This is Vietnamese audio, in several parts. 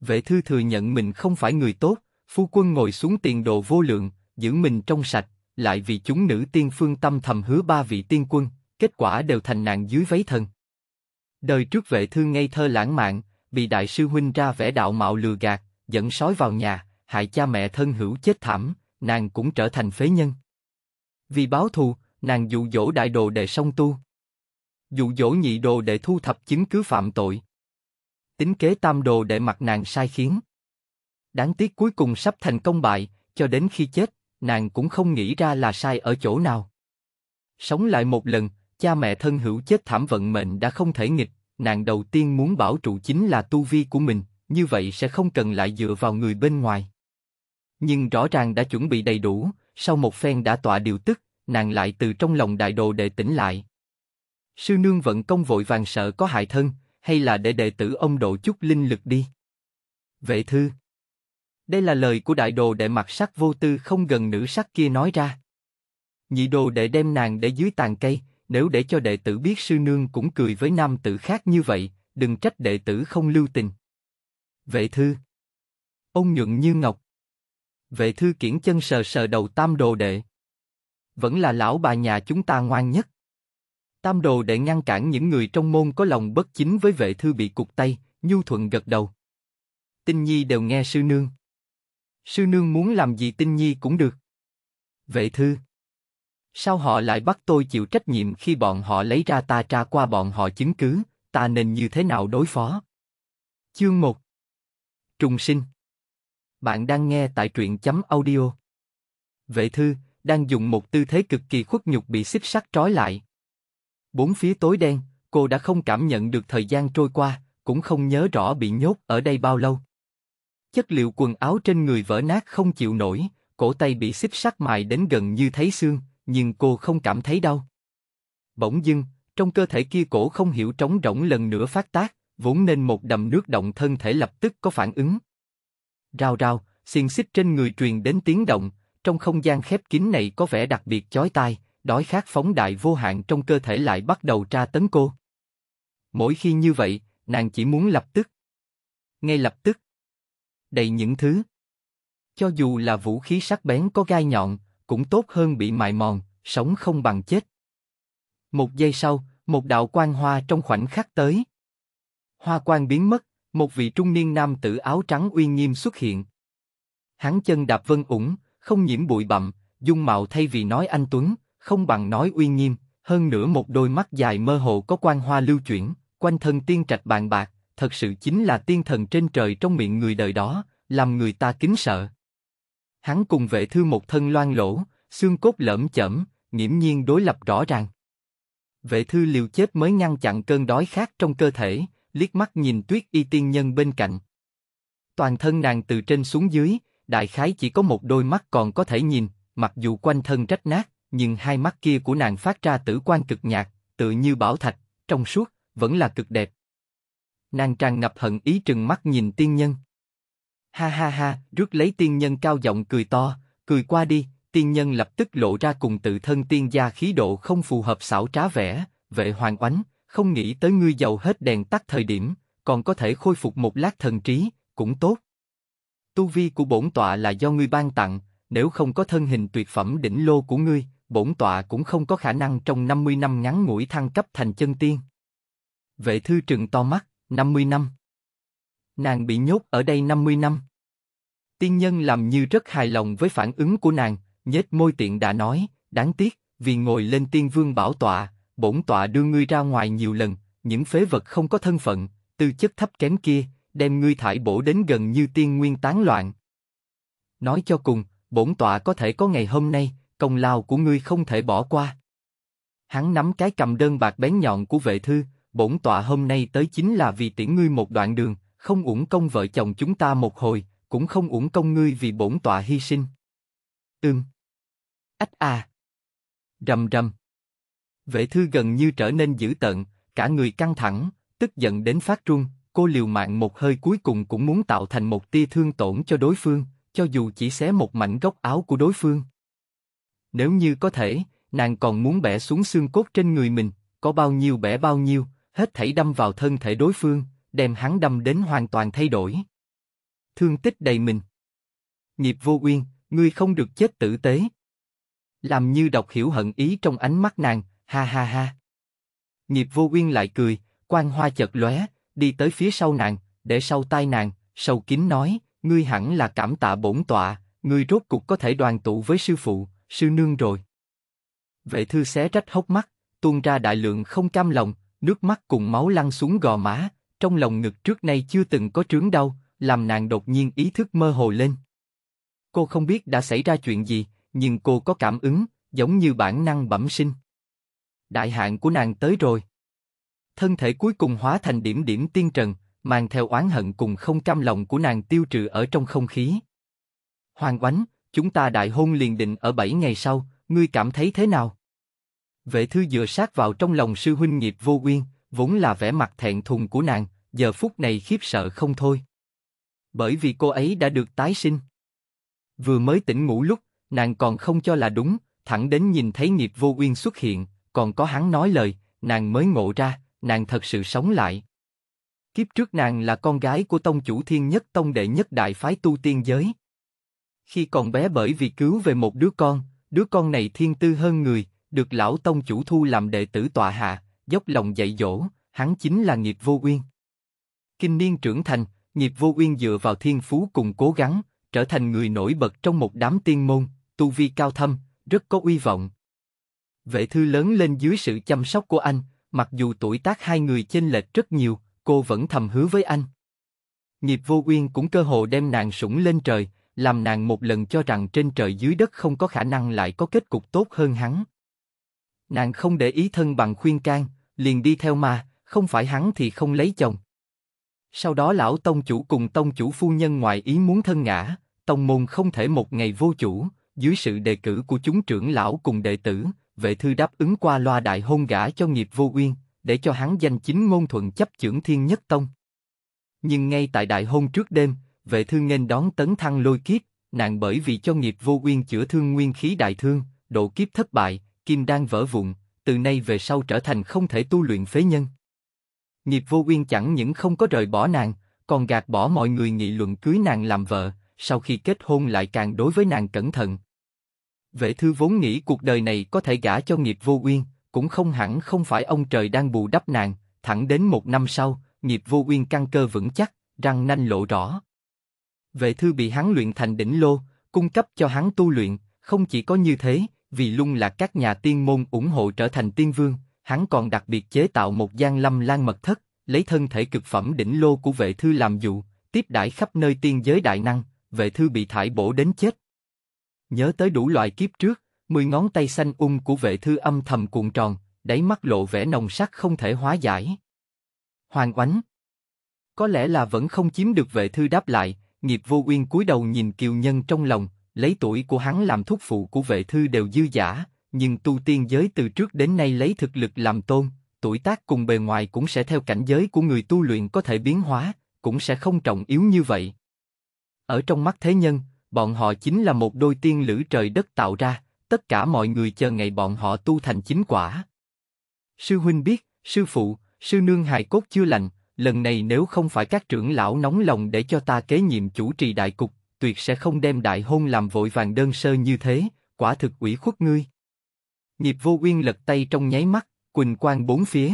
Vệ thư thừa nhận mình không phải người tốt, phu quân ngồi xuống tiền đồ vô lượng, giữ mình trong sạch, lại vì chúng nữ tiên phương tâm thầm hứa ba vị tiên quân, kết quả đều thành nạn dưới váy thần. Đời trước vệ thư ngây thơ lãng mạn, bị đại sư huynh ra vẻ đạo mạo lừa gạt, dẫn sói vào nhà, hại cha mẹ thân hữu chết thảm, nàng cũng trở thành phế nhân. Vì báo thù, nàng dụ dỗ đại đồ để song tu. Dụ dỗ nhị đồ để thu thập chứng cứ phạm tội tính kế tam đồ để mặc nàng sai khiến. Đáng tiếc cuối cùng sắp thành công bại, cho đến khi chết, nàng cũng không nghĩ ra là sai ở chỗ nào. Sống lại một lần, cha mẹ thân hữu chết thảm vận mệnh đã không thể nghịch, nàng đầu tiên muốn bảo trụ chính là tu vi của mình, như vậy sẽ không cần lại dựa vào người bên ngoài. Nhưng rõ ràng đã chuẩn bị đầy đủ, sau một phen đã tọa điều tức, nàng lại từ trong lòng đại đồ đệ tỉnh lại. Sư nương vận công vội vàng sợ có hại thân, hay là để đệ tử ông độ chút linh lực đi. Vệ thư Đây là lời của đại đồ đệ mặt sắc vô tư không gần nữ sắc kia nói ra. Nhị đồ đệ đem nàng để dưới tàn cây, nếu để cho đệ tử biết sư nương cũng cười với nam tử khác như vậy, đừng trách đệ tử không lưu tình. Vệ thư Ông nhuận như ngọc Vệ thư kiển chân sờ sờ đầu tam đồ đệ Vẫn là lão bà nhà chúng ta ngoan nhất Tam đồ để ngăn cản những người trong môn có lòng bất chính với vệ thư bị cục tay, nhu thuận gật đầu. Tinh Nhi đều nghe sư nương. Sư nương muốn làm gì Tinh Nhi cũng được. Vệ thư. Sao họ lại bắt tôi chịu trách nhiệm khi bọn họ lấy ra ta tra qua bọn họ chứng cứ, ta nên như thế nào đối phó? Chương 1 Trùng sinh Bạn đang nghe tại truyện chấm audio. Vệ thư, đang dùng một tư thế cực kỳ khuất nhục bị xích sắt trói lại. Bốn phía tối đen, cô đã không cảm nhận được thời gian trôi qua, cũng không nhớ rõ bị nhốt ở đây bao lâu. Chất liệu quần áo trên người vỡ nát không chịu nổi, cổ tay bị xích sắt mài đến gần như thấy xương, nhưng cô không cảm thấy đau. Bỗng dưng, trong cơ thể kia cổ không hiểu trống rỗng lần nữa phát tác, vốn nên một đầm nước động thân thể lập tức có phản ứng. Rao rao, xiên xích trên người truyền đến tiếng động, trong không gian khép kín này có vẻ đặc biệt chói tai, đói khát phóng đại vô hạn trong cơ thể lại bắt đầu tra tấn cô. Mỗi khi như vậy, nàng chỉ muốn lập tức. Ngay lập tức. Đầy những thứ. Cho dù là vũ khí sắc bén có gai nhọn, cũng tốt hơn bị mài mòn, sống không bằng chết. Một giây sau, một đạo quang hoa trong khoảnh khắc tới. Hoa quang biến mất, một vị trung niên nam tử áo trắng uy nghiêm xuất hiện. Hắn chân đạp vân ủng, không nhiễm bụi bặm, dung mạo thay vì nói anh tuấn, không bằng nói uy nghiêm, hơn nữa một đôi mắt dài mơ hồ có quan hoa lưu chuyển, quanh thân tiên trạch bàn bạc, thật sự chính là tiên thần trên trời trong miệng người đời đó, làm người ta kính sợ. Hắn cùng vệ thư một thân loan lỗ, xương cốt lởm chởm, nghiễm nhiên đối lập rõ ràng. Vệ thư liều chết mới ngăn chặn cơn đói khát trong cơ thể, liếc mắt nhìn tuyết y tiên nhân bên cạnh. Toàn thân nàng từ trên xuống dưới, đại khái chỉ có một đôi mắt còn có thể nhìn, mặc dù quanh thân rách nát, nhưng hai mắt kia của nàng phát ra tử quan cực nhạt, tự như bảo thạch, trong suốt, vẫn là cực đẹp. Nàng tràn ngập hận ý trừng mắt nhìn tiên nhân. Ha ha ha, rước lấy tiên nhân cao giọng cười to, cười qua đi, tiên nhân lập tức lộ ra cùng tự thân tiên gia khí độ không phù hợp xảo trá vẻ, vệ hoàng oánh, không nghĩ tới ngươi giàu hết đèn tắt thời điểm, còn có thể khôi phục một lát thần trí, cũng tốt. Tu vi của bổn tọa là do ngươi ban tặng, nếu không có thân hình tuyệt phẩm đỉnh lô của ngươi, bổn tọa cũng không có khả năng trong 50 năm ngắn ngủi thăng cấp thành chân tiên. Vệ thư trừng to mắt, 50 năm. Nàng bị nhốt ở đây 50 năm. Tiên nhân làm như rất hài lòng với phản ứng của nàng, nhếch môi tiện đã nói, đáng tiếc, vì ngồi lên tiên vương bảo tọa, bổn tọa đưa ngươi ra ngoài nhiều lần, những phế vật không có thân phận, tư chất thấp kém kia, đem ngươi thải bổ đến gần như tiên nguyên tán loạn. Nói cho cùng, bổn tọa có thể có ngày hôm nay, công lao của ngươi không thể bỏ qua. Hắn nắm cái cầm đơn bạc bén nhọn của vệ thư, bổn tọa hôm nay tới chính là vì tiễn ngươi một đoạn đường, không uổng công vợ chồng chúng ta một hồi, cũng không uổng công ngươi vì bổn tọa hy sinh. Ừm. Ách a Rầm rầm. Vệ thư gần như trở nên dữ tận cả người căng thẳng, tức giận đến phát run, cô liều mạng một hơi cuối cùng cũng muốn tạo thành một tia thương tổn cho đối phương, cho dù chỉ xé một mảnh góc áo của đối phương. Nếu như có thể, nàng còn muốn bẻ xuống xương cốt trên người mình, có bao nhiêu bẻ bao nhiêu, hết thảy đâm vào thân thể đối phương, đem hắn đâm đến hoàn toàn thay đổi. Thương tích đầy mình. Nghiệp vô uyên, ngươi không được chết tử tế. Làm như đọc hiểu hận ý trong ánh mắt nàng, ha ha ha. Nghiệp vô uyên lại cười, quan hoa chợt lóe, đi tới phía sau nàng, để sau tai nàng, sâu kín nói, ngươi hẳn là cảm tạ bổn tọa, ngươi rốt cục có thể đoàn tụ với sư phụ, sư nương rồi. Vệ thư xé rách hốc mắt, tuôn ra đại lượng không cam lòng, nước mắt cùng máu lăn xuống gò má, trong lòng ngực trước nay chưa từng có trướng đau, làm nàng đột nhiên ý thức mơ hồ lên. Cô không biết đã xảy ra chuyện gì, nhưng cô có cảm ứng, giống như bản năng bẩm sinh. Đại hạn của nàng tới rồi. Thân thể cuối cùng hóa thành điểm điểm tiên trần, mang theo oán hận cùng không cam lòng của nàng tiêu trừ ở trong không khí. Hoàng oánh, chúng ta đại hôn liền định ở 7 ngày sau, ngươi cảm thấy thế nào? Vệ thư dựa sát vào trong lòng sư huynh nghiệp vô uyên, vốn là vẻ mặt thẹn thùng của nàng, giờ phút này khiếp sợ không thôi. Bởi vì cô ấy đã được tái sinh. Vừa mới tỉnh ngủ lúc, nàng còn không cho là đúng, thẳng đến nhìn thấy nghiệp vô uyên xuất hiện, còn có hắn nói lời, nàng mới ngộ ra, nàng thật sự sống lại. Kiếp trước nàng là con gái của tông chủ thiên nhất tông đệ nhất đại phái tu tiên giới, khi còn bé bởi vì cứu về một đứa con, đứa con này thiên tư hơn người, được lão tông chủ thu làm đệ tử tọa hạ, dốc lòng dạy dỗ, hắn chính là nghiệp vô uyên. Kinh niên trưởng thành, nghiệp vô uyên dựa vào thiên phú cùng cố gắng, trở thành người nổi bật trong một đám tiên môn, tu vi cao thâm, rất có uy vọng. Vệ thư lớn lên dưới sự chăm sóc của anh, mặc dù tuổi tác hai người chênh lệch rất nhiều, cô vẫn thầm hứa với anh. Nghiệp vô uyên cũng cơ hồ đem nàng sủng lên trời, làm nàng một lần cho rằng trên trời dưới đất không có khả năng lại có kết cục tốt hơn hắn. Nàng không để ý thân bằng khuyên can, liền đi theo mà, không phải hắn thì không lấy chồng. Sau đó lão tông chủ cùng tông chủ phu nhân ngoại ý muốn thân ngã, tông môn không thể một ngày vô chủ, dưới sự đề cử của chúng trưởng lão cùng đệ tử, vệ thư đáp ứng qua loa đại hôn gả cho nghiệp vô uyên, để cho hắn danh chính ngôn thuận chấp trưởng thiên nhất tông. Nhưng ngay tại đại hôn trước đêm, vệ thư nên đón tấn thăng lôi kiếp, nàng bởi vì cho nghiệp vô uyên chữa thương nguyên khí đại thương, độ kiếp thất bại, kim đang vỡ vụn, từ nay về sau trở thành không thể tu luyện phế nhân. Nghiệp vô uyên chẳng những không có rời bỏ nàng, còn gạt bỏ mọi người nghị luận cưới nàng làm vợ, sau khi kết hôn lại càng đối với nàng cẩn thận. Vệ thư vốn nghĩ cuộc đời này có thể gả cho nghiệp vô uyên, cũng không hẳn không phải ông trời đang bù đắp nàng, thẳng đến một năm sau, nghiệp vô uyên căng cơ vững chắc, răng nanh lộ rõ. Vệ thư bị hắn luyện thành đỉnh lô, cung cấp cho hắn tu luyện, không chỉ có như thế, vì lung là các nhà tiên môn ủng hộ trở thành tiên vương, hắn còn đặc biệt chế tạo một gian lâm lan mật thất, lấy thân thể cực phẩm đỉnh lô của vệ thư làm dụ, tiếp đãi khắp nơi tiên giới đại năng, vệ thư bị thải bổ đến chết. Nhớ tới đủ loại kiếp trước, mười ngón tay xanh ung um của vệ thư âm thầm cuộn tròn, đáy mắt lộ vẻ nồng sắc không thể hóa giải. Hoàng oánh Có lẽ là vẫn không chiếm được vệ thư đáp lại, Nghiệp vô uyên cúi đầu nhìn kiều nhân trong lòng, lấy tuổi của hắn làm thúc phụ của vệ thư đều dư giả, nhưng tu tiên giới từ trước đến nay lấy thực lực làm tôn, tuổi tác cùng bề ngoài cũng sẽ theo cảnh giới của người tu luyện có thể biến hóa, cũng sẽ không trọng yếu như vậy. Ở trong mắt thế nhân, bọn họ chính là một đôi tiên lữ trời đất tạo ra, tất cả mọi người chờ ngày bọn họ tu thành chính quả. Sư huynh biết, sư phụ, sư nương hài cốt chưa lành, lần này nếu không phải các trưởng lão nóng lòng để cho ta kế nhiệm chủ trì đại cục, tuyệt sẽ không đem đại hôn làm vội vàng đơn sơ như thế, quả thực ủy khuất ngươi. Nghiệp vô uyên lật tay trong nháy mắt, quỳnh quang bốn phía.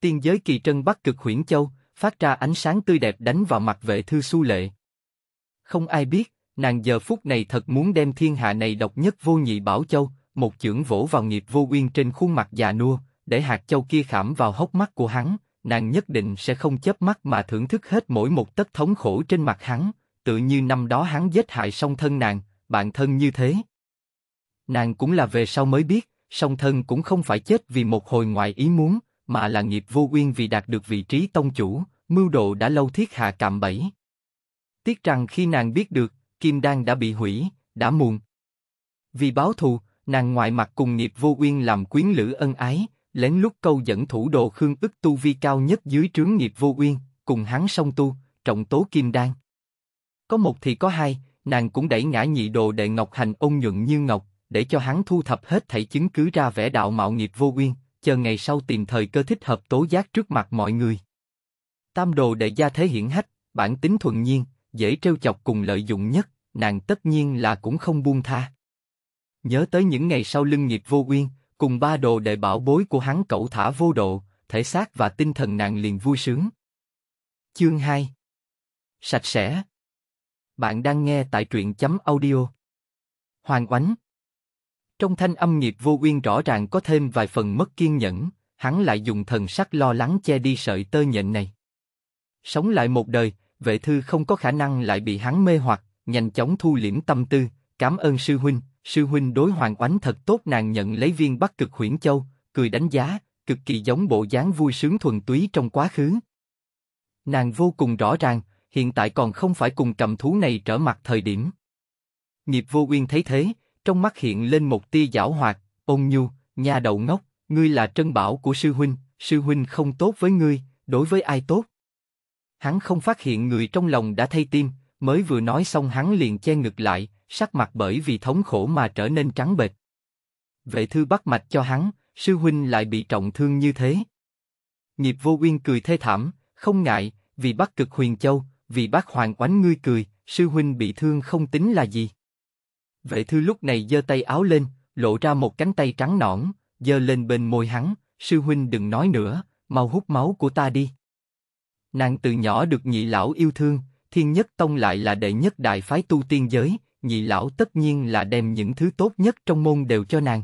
Tiên giới kỳ trân bắc cực huyển châu, phát ra ánh sáng tươi đẹp đánh vào mặt vệ thư su lệ. Không ai biết, nàng giờ phút này thật muốn đem thiên hạ này độc nhất vô nhị bảo châu, một chưởng vỗ vào nghiệp vô uyên trên khuôn mặt già nua, để hạt châu kia khảm vào hốc mắt của hắn, nàng nhất định sẽ không chớp mắt mà thưởng thức hết mỗi một tấc thống khổ trên mặt hắn, tự như năm đó hắn giết hại song thân nàng, bạn thân như thế. Nàng cũng là về sau mới biết, song thân cũng không phải chết vì một hồi ngoại ý muốn, mà là nghiệp vô uyên vì đạt được vị trí tông chủ, mưu đồ đã lâu thiết hạ cạm bẫy. Tiếc rằng khi nàng biết được, Kim Đan đã bị hủy, đã muộn. Vì báo thù, nàng ngoại mặt cùng nghiệp vô uyên làm quyến lữ ân ái, lén lút câu dẫn thủ đồ Khương ức tu vi cao nhất dưới trướng nghiệp vô uyên, cùng hắn song tu, trọng tố kim đan. Có một thì có hai, nàng cũng đẩy ngã nhị đồ đệ Ngọc Hành ôn nhuận như Ngọc, để cho hắn thu thập hết thảy chứng cứ ra vẻ đạo mạo nghiệp vô uyên, chờ ngày sau tìm thời cơ thích hợp tố giác trước mặt mọi người. Tam đồ đệ gia thế hiển hách, bản tính thuần nhiên, dễ trêu chọc cùng lợi dụng nhất, nàng tất nhiên là cũng không buông tha. Nhớ tới những ngày sau lưng nghiệp vô uyên, cùng ba đồ đệ bảo bối của hắn cẩu thả vô độ, thể xác và tinh thần nàng liền vui sướng. Chương 2 Sạch sẽ Bạn đang nghe tại truyện chấm audio Hoàng oánh Trong thanh âm nghiệp vô uyên rõ ràng có thêm vài phần mất kiên nhẫn, hắn lại dùng thần sắc lo lắng che đi sợi tơ nhện này. Sống lại một đời, vệ thư không có khả năng lại bị hắn mê hoặc, nhanh chóng thu liễm tâm tư, cảm ơn sư huynh, Sư huynh đối hoàng oánh thật tốt nàng nhận lấy viên bắc cực huyễn châu, cười đánh giá, cực kỳ giống bộ dáng vui sướng thuần túy trong quá khứ. Nàng vô cùng rõ ràng, hiện tại còn không phải cùng cầm thú này trở mặt thời điểm. Nghiệp vô uyên thấy thế, trong mắt hiện lên một tia giảo hoạt, ôn nhu, nhà đầu ngốc, ngươi là trân bảo của sư huynh, sư huynh không tốt với ngươi, đối với ai tốt. Hắn không phát hiện người trong lòng đã thay tim, mới vừa nói xong hắn liền che ngực lại, sắc mặt bởi vì thống khổ mà trở nên trắng bệch. Vệ thư bắt mạch cho hắn, sư huynh lại bị trọng thương như thế. Nghiệp vô uyên cười thê thảm, không ngại, vì bắc cực huyền châu, vì bác hoàng oánh ngươi cười, sư huynh bị thương không tính là gì. Vệ thư lúc này giơ tay áo lên, lộ ra một cánh tay trắng nõn, giơ lên bên môi hắn, sư huynh đừng nói nữa, mau hút máu của ta đi. Nàng từ nhỏ được nhị lão yêu thương, thiên nhất tông lại là đệ nhất đại phái tu tiên giới, nhị lão tất nhiên là đem những thứ tốt nhất trong môn đều cho nàng.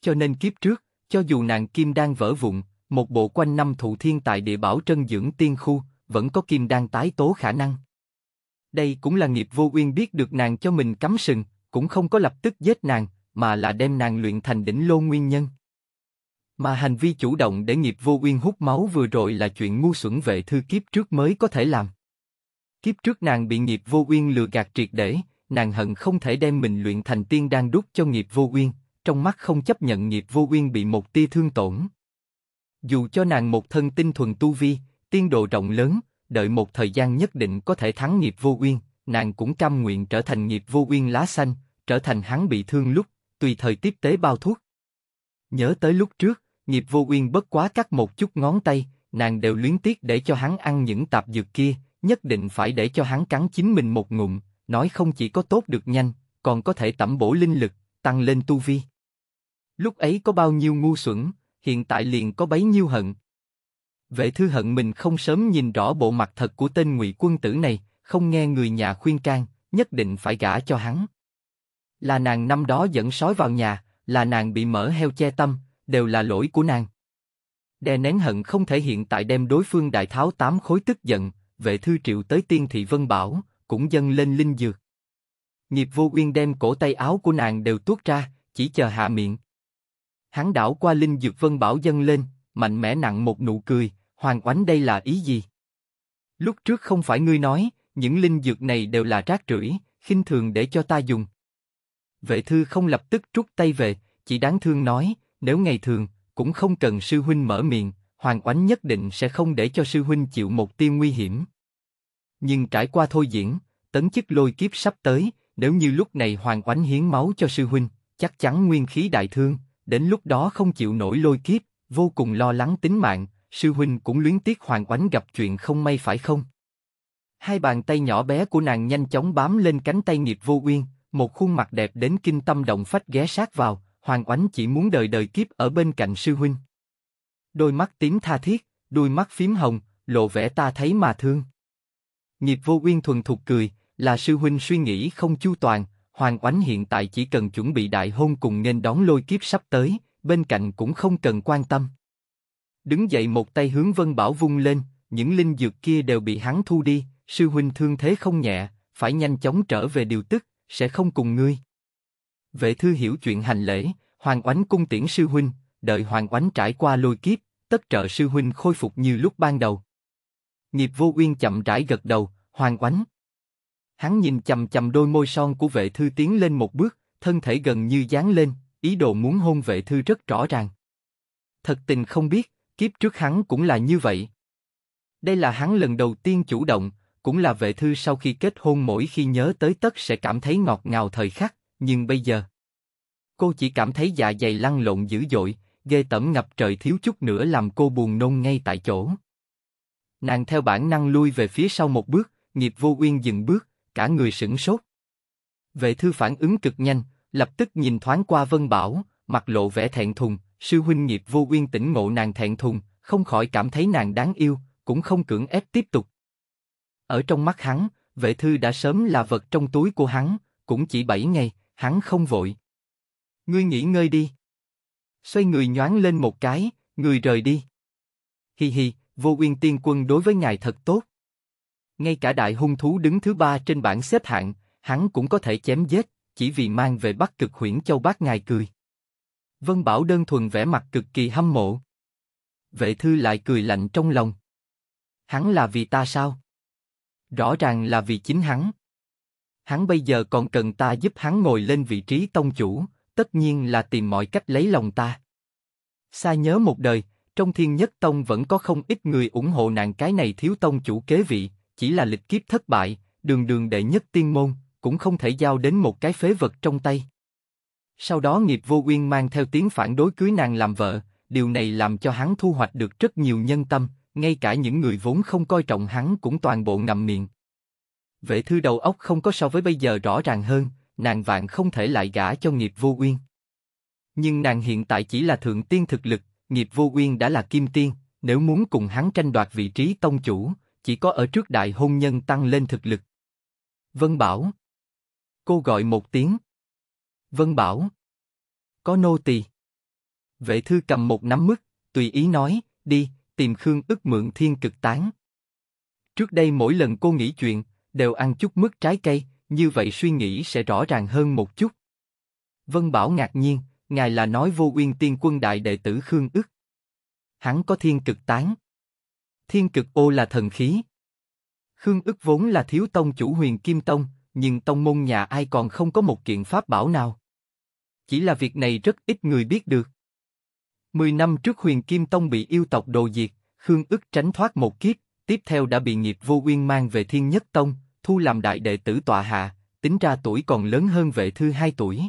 Cho nên kiếp trước, cho dù nàng kim đang vỡ vụn, một bộ quanh năm thụ thiên tại địa bảo trân dưỡng tiên khu, vẫn có kim đang tái tố khả năng. Đây cũng là nghiệp vô uyên biết được nàng cho mình cắm sừng, cũng không có lập tức giết nàng, mà là đem nàng luyện thành đỉnh lô nguyên nhân. Mà hành vi chủ động để nghiệp vô uyên hút máu vừa rồi là chuyện ngu xuẩn vệ thư kiếp trước mới có thể làm. Kiếp trước nàng bị nghiệp vô uyên lừa gạt triệt để, nàng hận không thể đem mình luyện thành tiên đang đút cho nghiệp vô uyên, trong mắt không chấp nhận nghiệp vô uyên bị một tia thương tổn. Dù cho nàng một thân tinh thuần tu vi, tiên độ rộng lớn, đợi một thời gian nhất định có thể thắng nghiệp vô uyên, nàng cũng cam nguyện trở thành nghiệp vô uyên lá xanh, trở thành hắn bị thương lúc, tùy thời tiếp tế bao thuốc. Nhớ tới lúc trước, nghiệp vô uyên bất quá cắt một chút ngón tay, nàng đều luyến tiếc để cho hắn ăn những tạp dược kia, nhất định phải để cho hắn cắn chính mình một ngụm, nói không chỉ có tốt được nhanh, còn có thể tẩm bổ linh lực, tăng lên tu vi. Lúc ấy có bao nhiêu ngu xuẩn, hiện tại liền có bấy nhiêu hận. Vệ thư hận mình không sớm nhìn rõ bộ mặt thật của tên ngụy quân tử này, không nghe người nhà khuyên can, nhất định phải gả cho hắn. Là nàng năm đó dẫn sói vào nhà, là nàng bị mở heo che tâm, đều là lỗi của nàng. Đè nén hận không thể hiện tại đem đối phương đại tháo tám khối tức giận, vệ thư triệu tới tiên thị Vân Bảo, cũng dâng lên linh dược. Nghiệp vô uyên đem cổ tay áo của nàng đều tuốt ra, chỉ chờ hạ miệng. Hắn đảo qua linh dược vân bảo dâng lên, mạnh mẽ nặng một nụ cười, hoàng oánh đây là ý gì? Lúc trước không phải ngươi nói, những linh dược này đều là rác rưởi, khinh thường để cho ta dùng. Vệ thư không lập tức rút tay về, chỉ đáng thương nói, nếu ngày thường, cũng không cần sư huynh mở miệng, Hoàng Oánh nhất định sẽ không để cho sư huynh chịu một tiêu nguy hiểm nhưng trải qua thôi diễn, tấn chức lôi kiếp sắp tới, nếu như lúc này Hoàng Oánh hiến máu cho sư huynh, chắc chắn nguyên khí đại thương, đến lúc đó không chịu nổi lôi kiếp, vô cùng lo lắng tính mạng, sư huynh cũng luyến tiếc Hoàng Oánh gặp chuyện không may phải không? Hai bàn tay nhỏ bé của nàng nhanh chóng bám lên cánh tay nghiệp vô uyên, một khuôn mặt đẹp đến kinh tâm động phách ghé sát vào, Hoàng Oánh chỉ muốn đời đời kiếp ở bên cạnh sư huynh. Đôi mắt tím tha thiết, đôi mắt phím hồng, lộ vẻ ta thấy mà thương. Nghiệp vô quyên thuần thục cười, là sư huynh suy nghĩ không chu toàn, Hoàng Oánh hiện tại chỉ cần chuẩn bị đại hôn cùng nên đón lôi kiếp sắp tới, bên cạnh cũng không cần quan tâm. Đứng dậy một tay hướng Vân Bảo vung lên, những linh dược kia đều bị hắn thu đi, sư huynh thương thế không nhẹ, phải nhanh chóng trở về điều tức, sẽ không cùng ngươi. Vệ thư hiểu chuyện hành lễ, Hoàng Oánh cung tiễn sư huynh, đợi Hoàng Oánh trải qua lôi kiếp, tất trợ sư huynh khôi phục như lúc ban đầu. Nghiệp vô uyên chậm rãi gật đầu, hoàng oánh. Hắn nhìn chầm chầm đôi môi son của vệ thư tiến lên một bước, thân thể gần như dán lên, ý đồ muốn hôn vệ thư rất rõ ràng. Thật tình không biết, kiếp trước hắn cũng là như vậy. Đây là hắn lần đầu tiên chủ động, cũng là vệ thư sau khi kết hôn mỗi khi nhớ tới tất sẽ cảm thấy ngọt ngào thời khắc, nhưng bây giờ... Cô chỉ cảm thấy dạ dày lăn lộn dữ dội, ghê tẩm ngập trời thiếu chút nữa làm cô buồn nôn ngay tại chỗ. Nàng theo bản năng lui về phía sau một bước, nghiệp vô uyên dừng bước, cả người sững sốt. Vệ thư phản ứng cực nhanh, lập tức nhìn thoáng qua Vân Bảo, mặt lộ vẻ thẹn thùng, sư huynh nghiệp vô uyên tỉnh ngộ nàng thẹn thùng, không khỏi cảm thấy nàng đáng yêu, cũng không cưỡng ép tiếp tục. Ở trong mắt hắn, vệ thư đã sớm là vật trong túi của hắn, cũng chỉ bảy ngày, hắn không vội. Ngươi nghỉ ngơi đi. Xoay người nhoáng lên một cái, người rời đi. Hi hi, Vô Uyên Tiên Quân đối với ngài thật tốt. Ngay cả đại hung thú đứng thứ ba trên bảng xếp hạng, hắn cũng có thể chém giết, chỉ vì mang về Bắc Cực Huyễn Châu bác ngài cười. Vân Bảo đơn thuần vẻ mặt cực kỳ hâm mộ. Vệ thư lại cười lạnh trong lòng. Hắn là vì ta sao? Rõ ràng là vì chính hắn. Hắn bây giờ còn cần ta giúp hắn ngồi lên vị trí tông chủ, tất nhiên là tìm mọi cách lấy lòng ta. Sa nhớ một đời, trong thiên nhất tông vẫn có không ít người ủng hộ nàng cái này thiếu tông chủ kế vị, chỉ là lịch kiếp thất bại, đường đường đệ nhất tiên môn, cũng không thể giao đến một cái phế vật trong tay. Sau đó nghiệp vô uyên mang theo tiếng phản đối cưới nàng làm vợ, điều này làm cho hắn thu hoạch được rất nhiều nhân tâm, ngay cả những người vốn không coi trọng hắn cũng toàn bộ ngậm miệng. Vệ thư đầu óc không có so với bây giờ rõ ràng hơn, nàng vạn không thể lại gả cho nghiệp vô uyên. Nhưng nàng hiện tại chỉ là thượng tiên thực lực, Nghiệp vô uyên đã là kim tiên, nếu muốn cùng hắn tranh đoạt vị trí tông chủ, chỉ có ở trước đại hôn nhân tăng lên thực lực. Vân Bảo Cô gọi một tiếng. Vân Bảo Có nô tỳ. Vệ thư cầm một nắm mứt, tùy ý nói, đi, tìm Khương ức mượn thiên cực tán. Trước đây mỗi lần cô nghĩ chuyện, đều ăn chút mứt trái cây, như vậy suy nghĩ sẽ rõ ràng hơn một chút. Vân Bảo ngạc nhiên, ngài là nói vô uyên tiên quân đại đệ tử Khương ức. Hắn có thiên cực tán. Thiên cực ô là thần khí. Khương ức vốn là thiếu tông chủ huyền kim tông, nhưng tông môn nhà ai còn không có một kiện pháp bảo nào. Chỉ là việc này rất ít người biết được. Mười năm trước huyền kim tông bị yêu tộc đồ diệt, Khương ức tránh thoát một kiếp, tiếp theo đã bị nghiệp vô uyên mang về thiên nhất tông, thu làm đại đệ tử tọa hạ, tính ra tuổi còn lớn hơn vệ thư hai tuổi.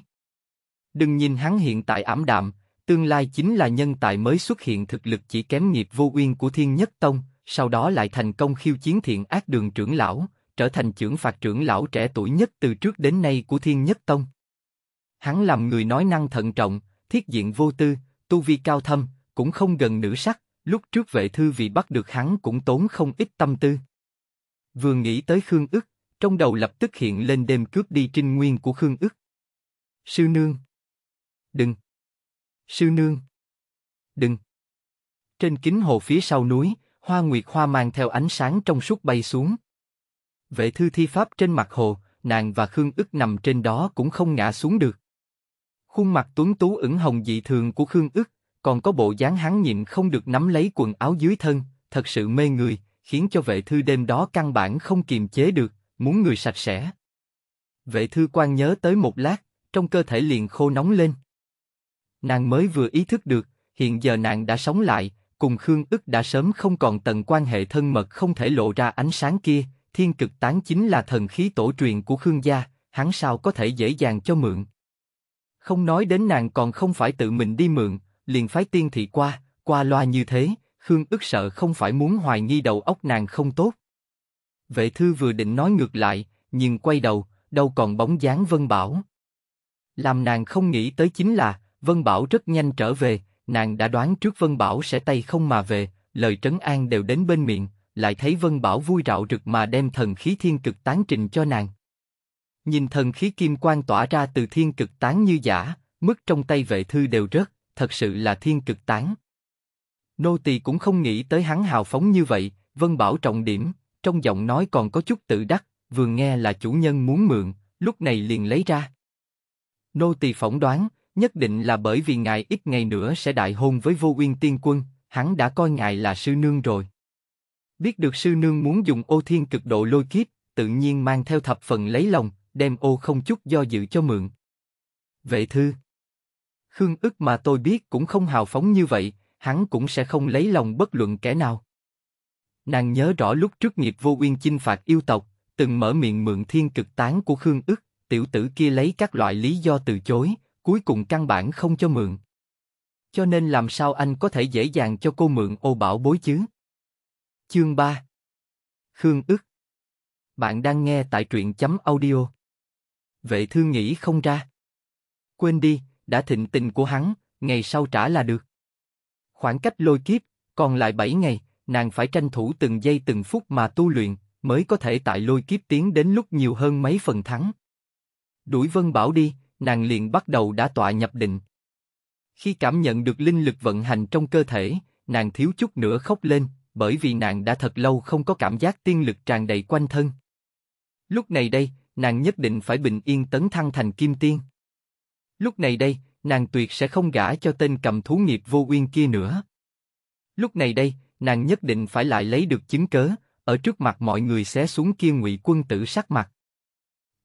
Đừng nhìn hắn hiện tại ảm đạm, tương lai chính là nhân tài mới xuất hiện thực lực chỉ kém nghiệp vô uyên của Thiên Nhất Tông, sau đó lại thành công khiêu chiến thiện ác đường trưởng lão, trở thành trưởng phạt trưởng lão trẻ tuổi nhất từ trước đến nay của Thiên Nhất Tông. Hắn làm người nói năng thận trọng, thiết diện vô tư, tu vi cao thâm, cũng không gần nữ sắc, lúc trước vệ thư vì bắt được hắn cũng tốn không ít tâm tư. Vừa nghĩ tới Khương ức, trong đầu lập tức hiện lên đêm cướp đi trinh nguyên của Khương ức. Sư Nương Đừng. Sư nương. Đừng. Trên kính hồ phía sau núi, hoa nguyệt hoa mang theo ánh sáng trong suốt bay xuống. Vệ thư thi pháp trên mặt hồ, nàng và Khương ức nằm trên đó cũng không ngã xuống được. Khuôn mặt tuấn tú ửng hồng dị thường của Khương ức, còn có bộ dáng hắn nhịn không được nắm lấy quần áo dưới thân, thật sự mê người, khiến cho vệ thư đêm đó căn bản không kiềm chế được, muốn người sạch sẽ. Vệ thư quan nhớ tới một lát, trong cơ thể liền khô nóng lên. Nàng mới vừa ý thức được, hiện giờ nàng đã sống lại, cùng Khương ức đã sớm không còn tầng quan hệ thân mật không thể lộ ra ánh sáng kia, thiên cực tán chính là thần khí tổ truyền của Khương gia, hắn sao có thể dễ dàng cho mượn. Không nói đến nàng còn không phải tự mình đi mượn, liền phái tiên thị qua, qua loa như thế, Khương ức sợ không phải muốn hoài nghi đầu óc nàng không tốt. Vệ thư vừa định nói ngược lại, nhưng quay đầu, đâu còn bóng dáng vân bảo. Làm nàng không nghĩ tới chính là, Vân Bảo rất nhanh trở về, nàng đã đoán trước Vân Bảo sẽ tay không mà về, lời trấn an đều đến bên miệng, lại thấy Vân Bảo vui rạo rực mà đem thần khí thiên cực tán trình cho nàng. Nhìn thần khí kim quang tỏa ra từ thiên cực tán như giả, mức trong tay vệ thư đều rất, thật sự là thiên cực tán. Nô tỳ cũng không nghĩ tới hắn hào phóng như vậy, Vân Bảo trọng điểm, trong giọng nói còn có chút tự đắc, vừa nghe là chủ nhân muốn mượn, lúc này liền lấy ra. Nô tỳ phỏng đoán, nhất định là bởi vì ngài ít ngày nữa sẽ đại hôn với vô uyên tiên quân, hắn đã coi ngài là sư nương rồi. Biết được sư nương muốn dùng ô thiên cực độ lôi kiếp, tự nhiên mang theo thập phần lấy lòng, đem ô không chút do dự cho mượn. Vệ thư Khương ức mà tôi biết cũng không hào phóng như vậy, hắn cũng sẽ không lấy lòng bất luận kẻ nào. Nàng nhớ rõ lúc trước nghiệp vô uyên chinh phạt yêu tộc, từng mở miệng mượn thiên cực tán của Khương ức, tiểu tử kia lấy các loại lý do từ chối, cuối cùng căn bản không cho mượn. Cho nên làm sao anh có thể dễ dàng cho cô mượn ô bảo bối chứ? Chương 3 Khương ức Bạn đang nghe tại truyện chấm audio. Vệ thương nghĩ không ra. Quên đi, đã thịnh tình của hắn, ngày sau trả là được. Khoảng cách lôi kiếp, còn lại 7 ngày, nàng phải tranh thủ từng giây từng phút mà tu luyện, mới có thể tại lôi kiếp tiến đến lúc nhiều hơn mấy phần thắng. Đuổi Vân Bảo đi, nàng liền bắt đầu đã tọa nhập định. Khi cảm nhận được linh lực vận hành trong cơ thể, nàng thiếu chút nữa khóc lên, bởi vì nàng đã thật lâu không có cảm giác tiên lực tràn đầy quanh thân. Lúc này đây, nàng nhất định phải bình yên tấn thăng thành kim tiên. Lúc này đây, nàng tuyệt sẽ không gả cho tên cầm thú nghiệp vô uyên kia nữa. Lúc này đây, nàng nhất định phải lại lấy được chứng cớ, ở trước mặt mọi người xé xuống kia ngụy quân tử sắc mặt.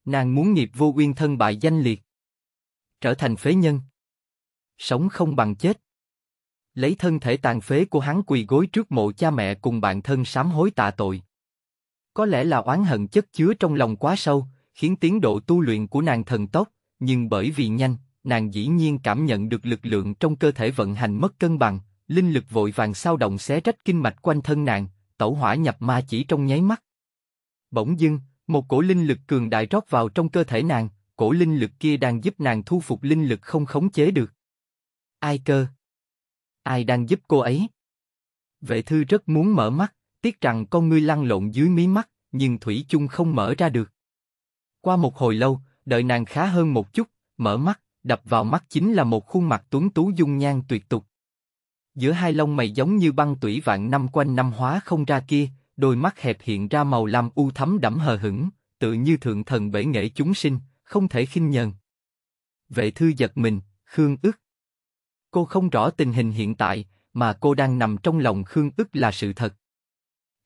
Nàng muốn nghiệp vô uyên thân bại danh liệt trở thành phế nhân. Sống không bằng chết. Lấy thân thể tàn phế của hắn quỳ gối trước mộ cha mẹ cùng bạn thân sám hối tạ tội. Có lẽ là oán hận chất chứa trong lòng quá sâu, khiến tiến độ tu luyện của nàng thần tốc, nhưng bởi vì nhanh, nàng dĩ nhiên cảm nhận được lực lượng trong cơ thể vận hành mất cân bằng, linh lực vội vàng sao động xé rách kinh mạch quanh thân nàng, tẩu hỏa nhập ma chỉ trong nháy mắt. Bỗng dưng, một cổ linh lực cường đại rót vào trong cơ thể nàng, cổ linh lực kia đang giúp nàng thu phục linh lực không khống chế được. Ai cơ? Ai đang giúp cô ấy? Vệ thư rất muốn mở mắt, tiếc rằng con ngươi lăn lộn dưới mí mắt, nhưng Thủy chung không mở ra được. Qua một hồi lâu, đợi nàng khá hơn một chút, mở mắt, đập vào mắt chính là một khuôn mặt tuấn tú dung nhan tuyệt tục. Giữa hai lông mày giống như băng tủy vạn năm quanh năm hóa không ra kia, đôi mắt hẹp hiện ra màu lam u thấm đẫm hờ hững, tự như thượng thần bể nghệ chúng sinh, không thể khinh nhờn. Vệ thư giật mình, Khương ức. Cô không rõ tình hình hiện tại, mà cô đang nằm trong lòng Khương ức là sự thật.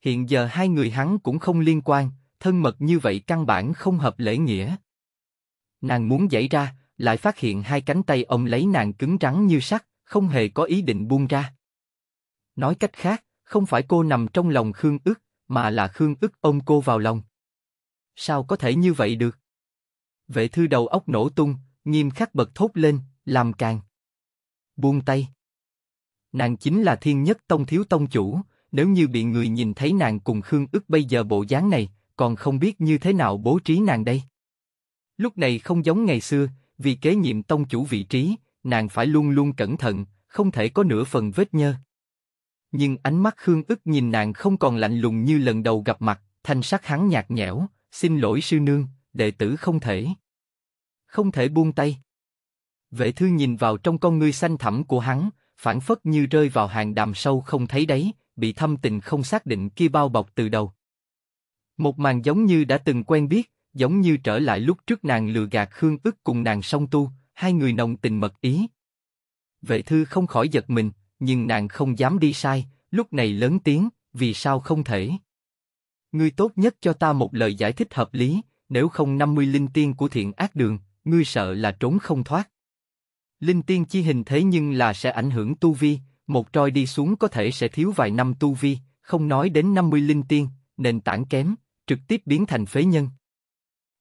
Hiện giờ hai người hắn cũng không liên quan, thân mật như vậy căn bản không hợp lễ nghĩa. Nàng muốn giãy ra, lại phát hiện hai cánh tay ông lấy nàng cứng rắn như sắt, không hề có ý định buông ra. Nói cách khác, không phải cô nằm trong lòng Khương ức, mà là Khương ức ôm cô vào lòng. Sao có thể như vậy được? Vệ thư đầu óc nổ tung, nghiêm khắc bật thốt lên, làm càng. Buông tay. Nàng chính là thiên nhất tông thiếu tông chủ, nếu như bị người nhìn thấy nàng cùng Khương ức bây giờ bộ dáng này, còn không biết như thế nào bố trí nàng đây. Lúc này không giống ngày xưa, vì kế nhiệm tông chủ vị trí, nàng phải luôn luôn cẩn thận, không thể có nửa phần vết nhơ. Nhưng ánh mắt Khương ức nhìn nàng không còn lạnh lùng như lần đầu gặp mặt, thanh sắc hắn nhạt nhẽo, xin lỗi sư nương, đệ tử không thể. Không thể buông tay. Vệ thư nhìn vào trong con ngươi xanh thẳm của hắn, phản phất như rơi vào hàng đàm sâu không thấy đấy, bị thâm tình không xác định kia bao bọc từ đầu. Một màn giống như đã từng quen biết, giống như trở lại lúc trước nàng lừa gạt Khương ức cùng nàng song tu, hai người nồng tình mật ý. Vệ thư không khỏi giật mình, nhưng nàng không dám đi sai, lúc này lớn tiếng, vì sao không thể? Ngươi tốt nhất cho ta một lời giải thích hợp lý, nếu không 50 linh tiên của thiện ác đường, ngươi sợ là trốn không thoát. Linh tiên chi hình thế nhưng là sẽ ảnh hưởng tu vi, một trôi đi xuống có thể sẽ thiếu vài năm tu vi, không nói đến 50 linh tiên, nền tảng kém, trực tiếp biến thành phế nhân.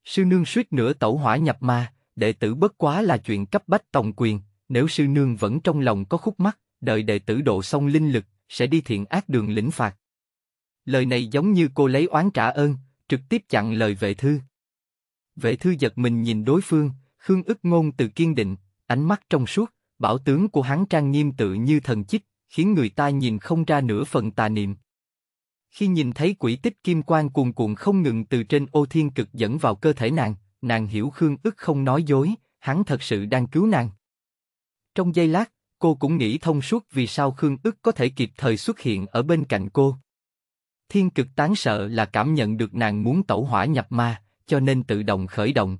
Sư nương suýt nữa tẩu hỏa nhập ma, đệ tử bất quá là chuyện cấp bách tòng quyền, nếu sư nương vẫn trong lòng có khúc mắc, đợi đệ tử độ xong linh lực, sẽ đi thiện ác đường lĩnh phạt. Lời này giống như cô lấy oán trả ơn, trực tiếp chặn lời vệ thư. Vệ thư giật mình nhìn đối phương, Khương ức ngôn từ kiên định, ánh mắt trong suốt, bảo tướng của hắn trang nghiêm tự như thần chích, khiến người ta nhìn không ra nửa phần tà niệm. Khi nhìn thấy quỷ tích kim quang cuồn cuộn không ngừng từ trên ô thiên cực dẫn vào cơ thể nàng, nàng hiểu Khương ức không nói dối, hắn thật sự đang cứu nàng. Trong giây lát, cô cũng nghĩ thông suốt vì sao Khương ức có thể kịp thời xuất hiện ở bên cạnh cô. Thiên cực tán sợ là cảm nhận được nàng muốn tẩu hỏa nhập ma, cho nên tự động khởi động.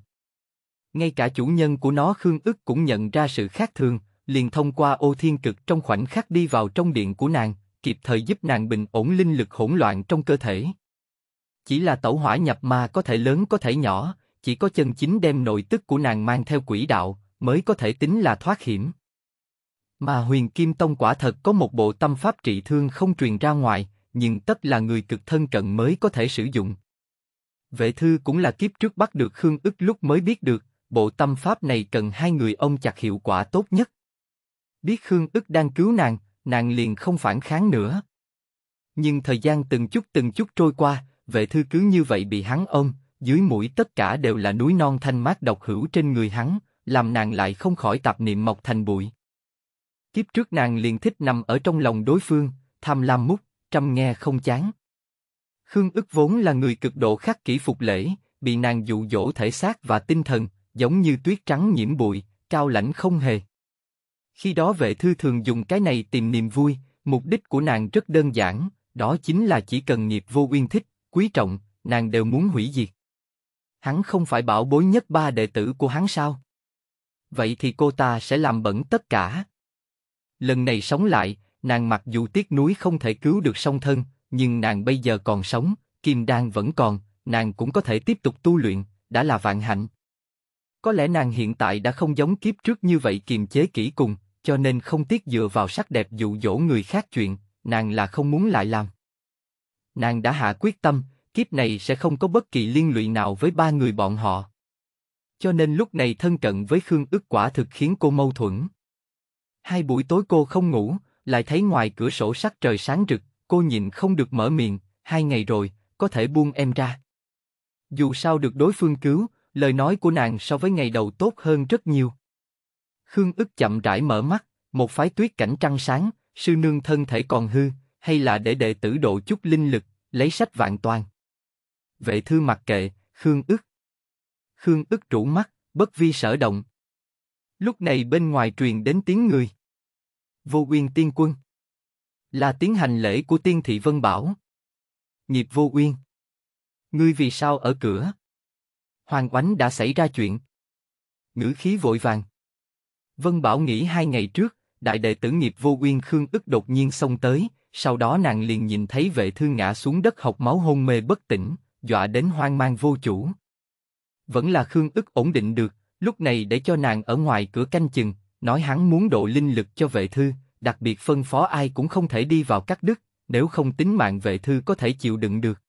Ngay cả chủ nhân của nó Khương ức cũng nhận ra sự khác thường, liền thông qua ô thiên cực trong khoảnh khắc đi vào trong điện của nàng, kịp thời giúp nàng bình ổn linh lực hỗn loạn trong cơ thể. Chỉ là tẩu hỏa nhập ma có thể lớn có thể nhỏ, chỉ có chân chính đem nội tức của nàng mang theo quỷ đạo, mới có thể tính là thoát hiểm. Mà huyền Kim Tông quả thật có một bộ tâm pháp trị thương không truyền ra ngoài, nhưng tất là người cực thân cận mới có thể sử dụng. Vệ thư cũng là kiếp trước bắt được Khương ức lúc mới biết được, bộ tâm pháp này cần hai người ông chặt hiệu quả tốt nhất. Biết Khương ức đang cứu nàng, nàng liền không phản kháng nữa. Nhưng thời gian từng chút từng chút trôi qua, vệ thư cứ như vậy bị hắn ôm, dưới mũi tất cả đều là núi non thanh mát độc hữu trên người hắn, làm nàng lại không khỏi tạp niệm mọc thành bụi. Kiếp trước nàng liền thích nằm ở trong lòng đối phương, tham lam mút, trăm nghe không chán. Khương ức vốn là người cực độ khắc kỷ phục lễ, bị nàng dụ dỗ thể xác và tinh thần, giống như tuyết trắng nhiễm bụi, cao lãnh không hề. Khi đó vệ thư thường dùng cái này tìm niềm vui, mục đích của nàng rất đơn giản, đó chính là chỉ cần nghiệp vô uyên thích, quý trọng, nàng đều muốn hủy diệt. Hắn không phải bảo bối nhất ba đệ tử của hắn sao? Vậy thì cô ta sẽ làm bẩn tất cả. Lần này sống lại, nàng mặc dù tiếc nuối không thể cứu được song thân, nhưng nàng bây giờ còn sống, kim đan vẫn còn, nàng cũng có thể tiếp tục tu luyện, đã là vạn hạnh. Có lẽ nàng hiện tại đã không giống kiếp trước như vậy kiềm chế kỹ cùng, cho nên không tiếc dựa vào sắc đẹp dụ dỗ người khác chuyện, nàng là không muốn lại làm. Nàng đã hạ quyết tâm, kiếp này sẽ không có bất kỳ liên lụy nào với ba người bọn họ. Cho nên lúc này thân cận với Khương ức quả thực khiến cô mâu thuẫn. Hai buổi tối cô không ngủ, lại thấy ngoài cửa sổ sắc trời sáng rực, cô nhịn không được mở miệng, hai ngày rồi, có thể buông em ra. Dù sao được đối phương cứu, lời nói của nàng so với ngày đầu tốt hơn rất nhiều. Khương ức chậm rãi mở mắt, một phái tuyết cảnh trăng sáng, sư nương thân thể còn hư, hay là để đệ tử độ chút linh lực, lấy sách vạn toàn. Vệ thư mặc kệ, Khương ức. Khương ức rủ mắt, bất vi sở động. Lúc này bên ngoài truyền đến tiếng người. Vô quyền tiên quân. Là tiến hành lễ của tiên thị Vân Bảo. Nghiệp vô uyên. Ngươi vì sao ở cửa? Hoàng oánh đã xảy ra chuyện. Ngữ khí vội vàng. Vân Bảo nghĩ hai ngày trước, đại đệ tử nghiệp vô uyên Khương ức đột nhiên xông tới, sau đó nàng liền nhìn thấy vệ thư ngã xuống đất học máu hôn mê bất tỉnh, dọa đến hoang mang vô chủ. Vẫn là Khương ức ổn định được, lúc này để cho nàng ở ngoài cửa canh chừng, nói hắn muốn độ linh lực cho vệ thư, đặc biệt phân phó ai cũng không thể đi vào cắt đứt, nếu không tính mạng vệ thư có thể chịu đựng được.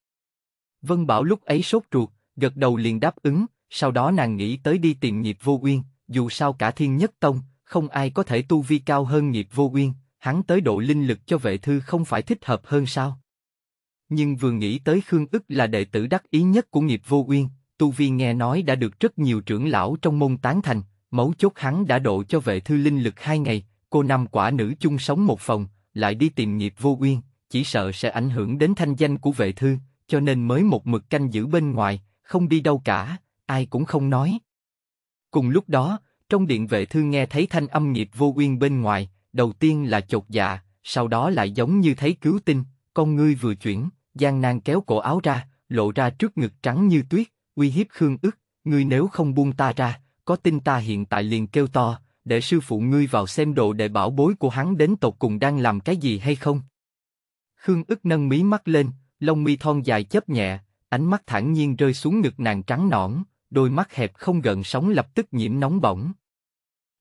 Vân Bảo lúc ấy sốt ruột, gật đầu liền đáp ứng, sau đó nàng nghĩ tới đi tìm nghiệp Vô Uyên, dù sao cả Thiên Nhất Tông, không ai có thể tu vi cao hơn nghiệp Vô Uyên, hắn tới độ linh lực cho vệ thư không phải thích hợp hơn sao? Nhưng vừa nghĩ tới Khương Ức là đệ tử đắc ý nhất của Nghiệp Vô Uyên, tu vi nghe nói đã được rất nhiều trưởng lão trong môn tán thành, mấu chốt hắn đã độ cho vệ thư linh lực hai ngày, cô năm quả nữ chung sống một phòng, lại đi tìm nghiệp vô uyên, chỉ sợ sẽ ảnh hưởng đến thanh danh của vệ thư, cho nên mới một mực canh giữ bên ngoài, không đi đâu cả, ai cũng không nói. Cùng lúc đó, trong điện vệ thư nghe thấy thanh âm nghiệp vô uyên bên ngoài, đầu tiên là chột dạ, sau đó lại giống như thấy cứu tinh, con ngươi vừa chuyển, gian nan kéo cổ áo ra, lộ ra trước ngực trắng như tuyết, uy hiếp Khương ức, ngươi nếu không buông ta ra, có tin ta hiện tại liền kêu to, để sư phụ ngươi vào xem đồ đệ bảo bối của hắn đến tộc cùng đang làm cái gì hay không. Khương ức nâng mí mắt lên, lông mi thon dài chớp nhẹ, ánh mắt thản nhiên rơi xuống ngực nàng trắng nõn, đôi mắt hẹp không gần sóng lập tức nhiễm nóng bỏng.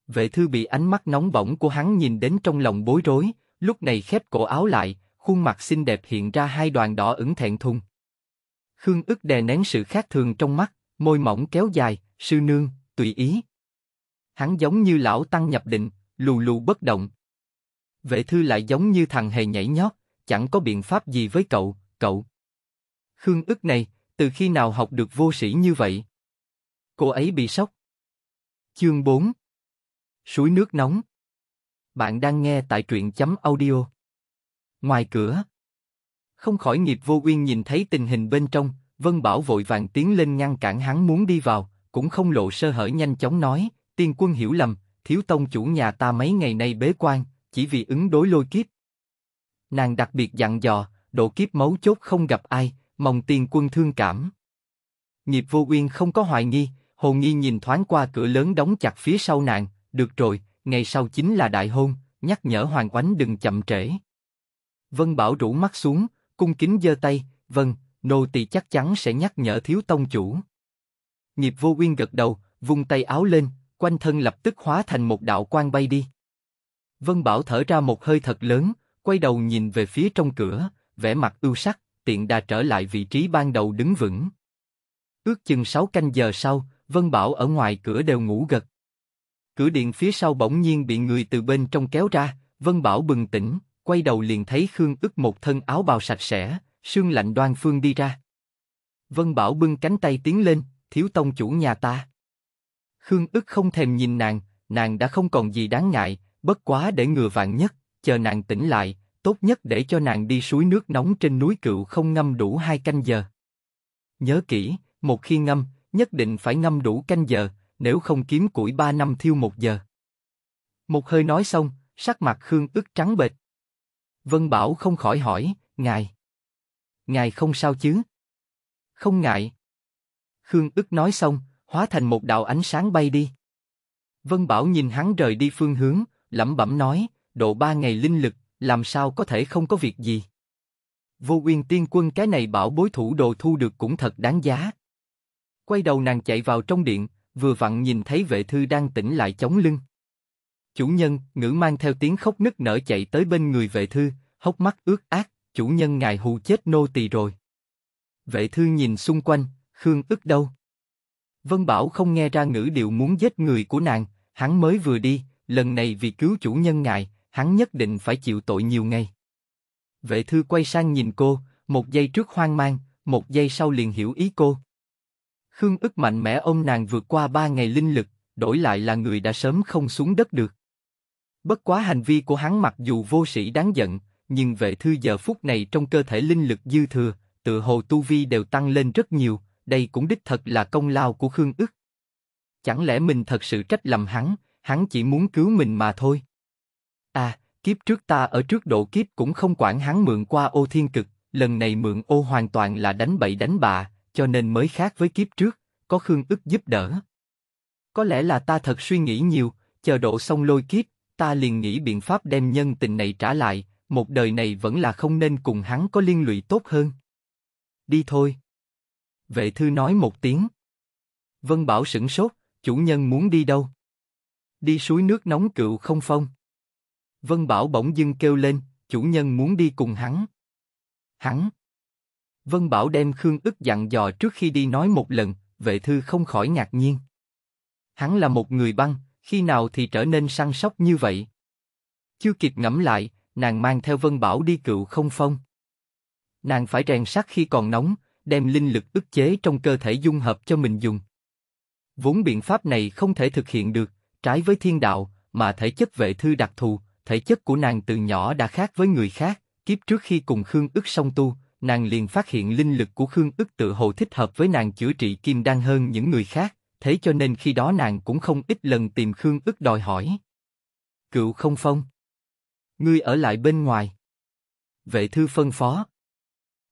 Vệ thư bị ánh mắt nóng bỏng của hắn nhìn đến trong lòng bối rối, lúc này khép cổ áo lại, khuôn mặt xinh đẹp hiện ra hai đoàn đỏ ửng thẹn thùng. Khương ức đè nén sự khác thường trong mắt, môi mỏng kéo dài, sư nương, tùy ý, Hắn giống như lão tăng nhập định, lù lù bất động. Vệ thư lại giống như thằng hề nhảy nhót, chẳng có biện pháp gì với cậu, cậu. Khương ức này, từ khi nào học được vô sĩ như vậy? Cô ấy bị sốc. Chương 4 Suối nước nóng Bạn đang nghe tại truyện chấm audio. Ngoài cửa Không khỏi nghiệp vô uyên nhìn thấy tình hình bên trong, Vân Bảo vội vàng tiến lên ngăn cản hắn muốn đi vào, cũng không lộ sơ hở nhanh chóng nói, Tiên quân hiểu lầm, thiếu tông chủ nhà ta mấy ngày nay bế quan, chỉ vì ứng đối lôi kiếp. Nàng đặc biệt dặn dò, độ kiếp mấu chốt không gặp ai, mong tiên quân thương cảm. Nghiệp vô uyên không có hoài nghi, hồ nghi nhìn thoáng qua cửa lớn đóng chặt phía sau nàng, được rồi, ngày sau chính là đại hôn, nhắc nhở Hoàng Oánh đừng chậm trễ. Vân Bảo rũ mắt xuống, cung kính giơ tay, vâng, nô tỳ chắc chắn sẽ nhắc nhở thiếu tông chủ. Nghiệp vô uyên gật đầu, vung tay áo lên, quanh thân lập tức hóa thành một đạo quang bay đi. Vân Bảo thở ra một hơi thật lớn, quay đầu nhìn về phía trong cửa, vẻ mặt ưu sắc, tiện đà trở lại vị trí ban đầu đứng vững. Ước chừng 6 canh giờ sau, Vân Bảo ở ngoài cửa đều ngủ gật. Cửa điện phía sau bỗng nhiên bị người từ bên trong kéo ra, Vân Bảo bừng tỉnh, quay đầu liền thấy Khương ức một thân áo bào sạch sẽ, sương lạnh đoan phương đi ra. Vân Bảo bưng cánh tay tiến lên, thiếu tông chủ nhà ta. Khương ức không thèm nhìn nàng, nàng đã không còn gì đáng ngại, bất quá để ngừa vạn nhất, chờ nàng tỉnh lại, tốt nhất để cho nàng đi suối nước nóng trên núi cựu không ngâm đủ hai canh giờ. Nhớ kỹ, một khi ngâm, nhất định phải ngâm đủ canh giờ, nếu không kiếm củi ba năm thiêu một giờ. Một hơi nói xong, sắc mặt Khương ức trắng bệch. Vân Bảo không khỏi hỏi, ngài. Ngài không sao chứ? Không ngại. Khương ức nói xong, hóa thành một đạo ánh sáng bay đi. Vân Bảo nhìn hắn rời đi phương hướng, lẩm bẩm nói, độ ba ngày linh lực, làm sao có thể không có việc gì. Vô Uyên Tiên Quân cái này bảo bối thủ đồ thu được cũng thật đáng giá. Quay đầu nàng chạy vào trong điện, vừa vặn nhìn thấy vệ thư đang tỉnh lại chống lưng. Chủ nhân, ngữ mang theo tiếng khóc nức nở chạy tới bên người vệ thư, hốc mắt ướt át, chủ nhân ngài hù chết nô tỳ rồi. Vệ thư nhìn xung quanh, Khương ức đâu? Vân Bảo không nghe ra ngữ điệu muốn giết người của nàng, hắn mới vừa đi, lần này vì cứu chủ nhân ngài, hắn nhất định phải chịu tội nhiều ngày. Vệ thư quay sang nhìn cô, một giây trước hoang mang, một giây sau liền hiểu ý cô. Khương ức mạnh mẽ ôm nàng vượt qua ba ngày linh lực, đổi lại là người đã sớm không xuống đất được. Bất quá hành vi của hắn mặc dù vô sĩ đáng giận, nhưng vệ thư giờ phút này trong cơ thể linh lực dư thừa, tự hồ tu vi đều tăng lên rất nhiều, đây cũng đích thật là công lao của Khương Ức. Chẳng lẽ mình thật sự trách lầm hắn, hắn chỉ muốn cứu mình mà thôi. À, kiếp trước ta ở trước độ kiếp cũng không quản hắn mượn qua ô thiên cực, lần này mượn ô hoàn toàn là đánh bậy đánh bạ, cho nên mới khác với kiếp trước, có Khương Ức giúp đỡ. Có lẽ là ta thật suy nghĩ nhiều, chờ độ xong lôi kiếp, ta liền nghĩ biện pháp đem nhân tình này trả lại, một đời này vẫn là không nên cùng hắn có liên lụy tốt hơn. Đi thôi. Vệ thư nói một tiếng. Vân Bảo sửng sốt, chủ nhân muốn đi đâu? Đi suối nước nóng cựu không phong. Vân Bảo bỗng dưng kêu lên, chủ nhân muốn đi cùng hắn. Hắn. Vân Bảo đem Khương ức dặn dò trước khi đi nói một lần, vệ thư không khỏi ngạc nhiên. Hắn là một người băng, khi nào thì trở nên săn sóc như vậy? Chưa kịp ngẫm lại, nàng mang theo Vân Bảo đi cựu không phong. Nàng phải rèn sắt khi còn nóng, đem linh lực ức chế trong cơ thể dung hợp cho mình dùng. Vốn biện pháp này không thể thực hiện được, trái với thiên đạo, mà thể chất vệ thư đặc thù, thể chất của nàng từ nhỏ đã khác với người khác, kiếp trước khi cùng Khương ức song tu, nàng liền phát hiện linh lực của Khương ức tự hồ thích hợp với nàng chữa trị kim đan hơn những người khác, thế cho nên khi đó nàng cũng không ít lần tìm Khương ức đòi hỏi. Cựu không phong. Ngươi ở lại bên ngoài. Vệ thư phân phó.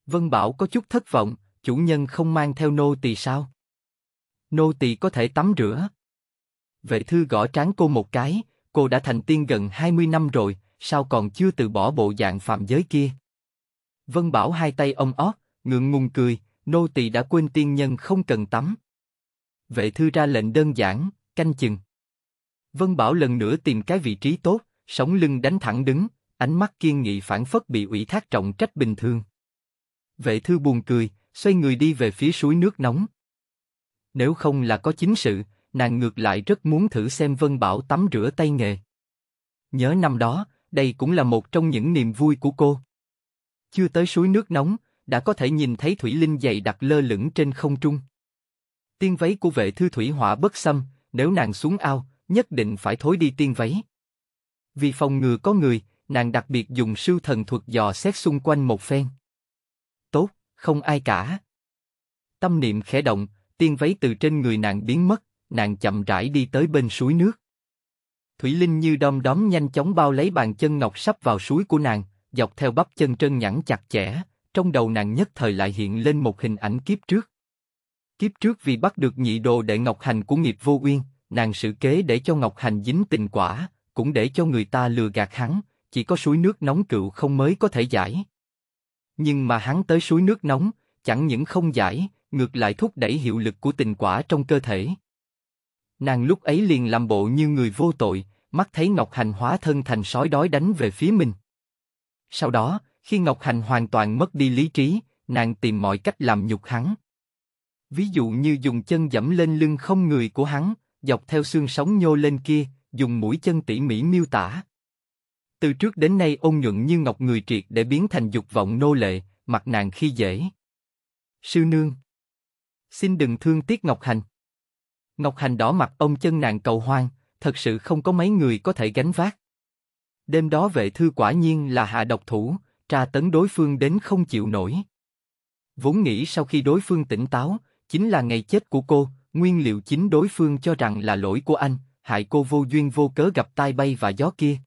Vân Bảo có chút thất vọng, chủ nhân không mang theo nô tỳ sao? Nô tỳ có thể tắm rửa. Vệ thư gõ trán cô một cái, cô đã thành tiên gần 20 năm rồi, sao còn chưa từ bỏ bộ dạng phạm giới kia? Vân Bảo hai tay ông ót, ngượng ngùng cười, nô tỳ đã quên tiên nhân không cần tắm. Vệ thư ra lệnh đơn giản, canh chừng. Vân Bảo lần nữa tìm cái vị trí tốt, sống lưng đánh thẳng đứng, ánh mắt kiên nghị phản phất bị ủy thác trọng trách bình thường. Vệ thư buồn cười, xoay người đi về phía suối nước nóng. Nếu không là có chính sự, nàng ngược lại rất muốn thử xem Vân Bảo tắm rửa tay nghề. Nhớ năm đó, đây cũng là một trong những niềm vui của cô. Chưa tới suối nước nóng, đã có thể nhìn thấy thủy linh dày đặc lơ lửng trên không trung. Tiên váy của vệ thư thủy hỏa bất xâm, nếu nàng xuống ao, nhất định phải thối đi tiên váy. Vì phòng ngừa có người, nàng đặc biệt dùng sưu thần thuật dò xét xung quanh một phen. Tốt, không ai cả. Tâm niệm khẽ động, tiên váy từ trên người nàng biến mất, nàng chậm rãi đi tới bên suối nước. Thủy Linh như đom đóm nhanh chóng bao lấy bàn chân ngọc sắp vào suối của nàng, dọc theo bắp chân trơn nhẵn chặt chẽ, trong đầu nàng nhất thời lại hiện lên một hình ảnh kiếp trước. Kiếp trước vì bắt được nhị đồ đệ Ngọc Hành của nghiệp vô uyên, nàng sự kế để cho Ngọc Hành dính tình quả, cũng để cho người ta lừa gạt hắn, chỉ có suối nước nóng cựu không mới có thể giải. Nhưng mà hắn tới suối nước nóng, chẳng những không giải, ngược lại thúc đẩy hiệu lực của tình quả trong cơ thể. Nàng lúc ấy liền làm bộ như người vô tội, mắt thấy Ngọc Hành hóa thân thành sói đói đánh về phía mình. Sau đó, khi Ngọc Hành hoàn toàn mất đi lý trí, nàng tìm mọi cách làm nhục hắn. Ví dụ như dùng chân dẫm lên lưng không người của hắn, dọc theo xương sống nhô lên kia, dùng mũi chân tỉ mỉ miêu tả. Từ trước đến nay ôn nhuận như ngọc người triệt để biến thành dục vọng nô lệ, mặt nàng khi dễ. Sư nương. Xin đừng thương tiếc Ngọc Hành. Ngọc Hành đỏ mặt ông chân nàng cầu hoang, thật sự không có mấy người có thể gánh vác. Đêm đó vệ thư quả nhiên là hạ độc thủ, tra tấn đối phương đến không chịu nổi. Vốn nghĩ sau khi đối phương tỉnh táo, chính là ngày chết của cô, nguyên liệu chính đối phương cho rằng là lỗi của anh, hại cô vô duyên vô cớ gặp tai bay và gió kia.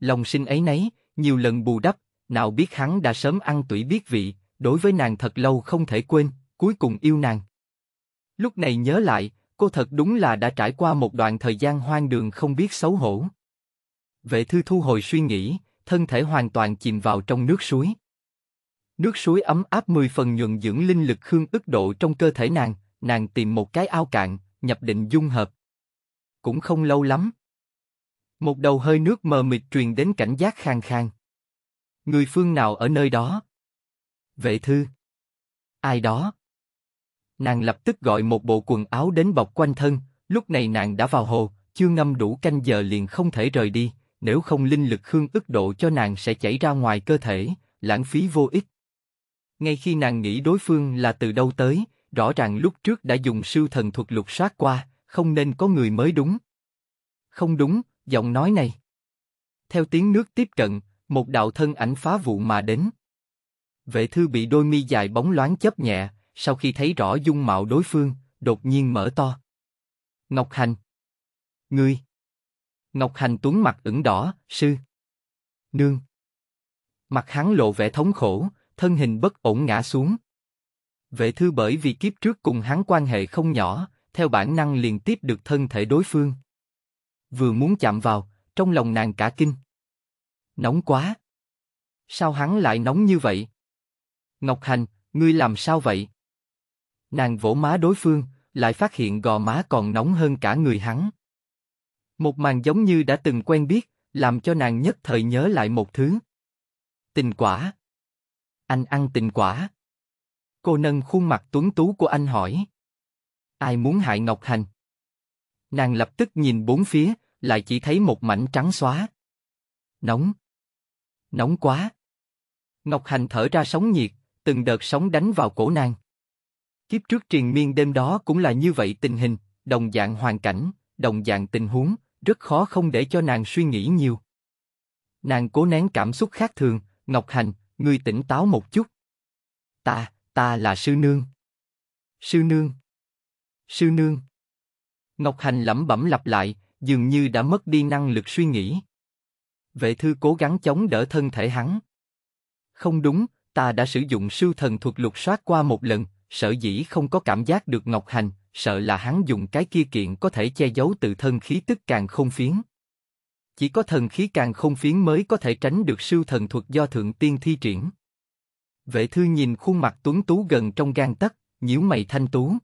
Lòng sinh ấy nấy, nhiều lần bù đắp, nào biết hắn đã sớm ăn tủy biết vị, đối với nàng thật lâu không thể quên, cuối cùng yêu nàng. Lúc này nhớ lại, cô thật đúng là đã trải qua một đoạn thời gian hoang đường không biết xấu hổ. Vệ thư thu hồi suy nghĩ, thân thể hoàn toàn chìm vào trong nước suối. Nước suối ấm áp mười phần nhuận dưỡng linh lực khương ức độ trong cơ thể nàng, nàng tìm một cái ao cạn, nhập định dung hợp. Cũng không lâu lắm, một đầu hơi nước mờ mịt truyền đến cảnh giác khang khang. Người phương nào ở nơi đó? Vệ thư. Ai đó? Nàng lập tức gọi một bộ quần áo đến bọc quanh thân, lúc này nàng đã vào hồ, chưa ngâm đủ canh giờ liền không thể rời đi, nếu không linh lực khương ức độ cho nàng sẽ chảy ra ngoài cơ thể, lãng phí vô ích. Ngay khi nàng nghĩ đối phương là từ đâu tới, rõ ràng lúc trước đã dùng siêu thần thuật lục soát qua, không nên có người mới đúng. Không đúng, giọng nói này. Theo tiếng nước tiếp cận, một đạo thân ảnh phá vụ mà đến. Vệ thư bị đôi mi dài bóng loáng chớp nhẹ, sau khi thấy rõ dung mạo đối phương, đột nhiên mở to. Ngọc Hành. Ngươi. Ngọc Hành tuấn mặt ửng đỏ, sư. Nương. Mặt hắn lộ vẻ thống khổ, thân hình bất ổn ngã xuống. Vệ thư bởi vì kiếp trước cùng hắn quan hệ không nhỏ, theo bản năng liền tiếp được thân thể đối phương vừa muốn chạm vào, trong lòng nàng cả kinh. Nóng quá! Sao hắn lại nóng như vậy? Ngọc Hành, ngươi làm sao vậy? Nàng vỗ má đối phương, lại phát hiện gò má còn nóng hơn cả người hắn. Một màn giống như đã từng quen biết, làm cho nàng nhất thời nhớ lại một thứ. Tình quả. Anh ăn tình quả. Cô nâng khuôn mặt tuấn tú của anh hỏi. Ai muốn hại Ngọc Hành? Nàng lập tức nhìn bốn phía, lại chỉ thấy một mảnh trắng xóa. Nóng. Nóng quá. Ngọc Hành thở ra sóng nhiệt, từng đợt sóng đánh vào cổ nàng. Kiếp trước triền miên đêm đó cũng là như vậy tình hình, đồng dạng hoàn cảnh, đồng dạng tình huống, rất khó không để cho nàng suy nghĩ nhiều. Nàng cố nén cảm xúc khác thường, Ngọc Hành, ngươi tỉnh táo một chút. Ta, ta là sư nương. Sư nương. Sư nương. Ngọc Hành lẩm bẩm lặp lại, dường như đã mất đi năng lực suy nghĩ. Vệ thư cố gắng chống đỡ thân thể hắn. Không đúng, ta đã sử dụng siêu thần thuật lục soát qua một lần, sợ dĩ không có cảm giác được Ngọc Hành, sợ là hắn dùng cái kia kiện có thể che giấu tự thân khí tức càng không phiến. Chỉ có thần khí càng không phiến mới có thể tránh được siêu thần thuật do thượng tiên thi triển. Vệ thư nhìn khuôn mặt tuấn tú gần trong gan tấc, nhíu mày thanh tú.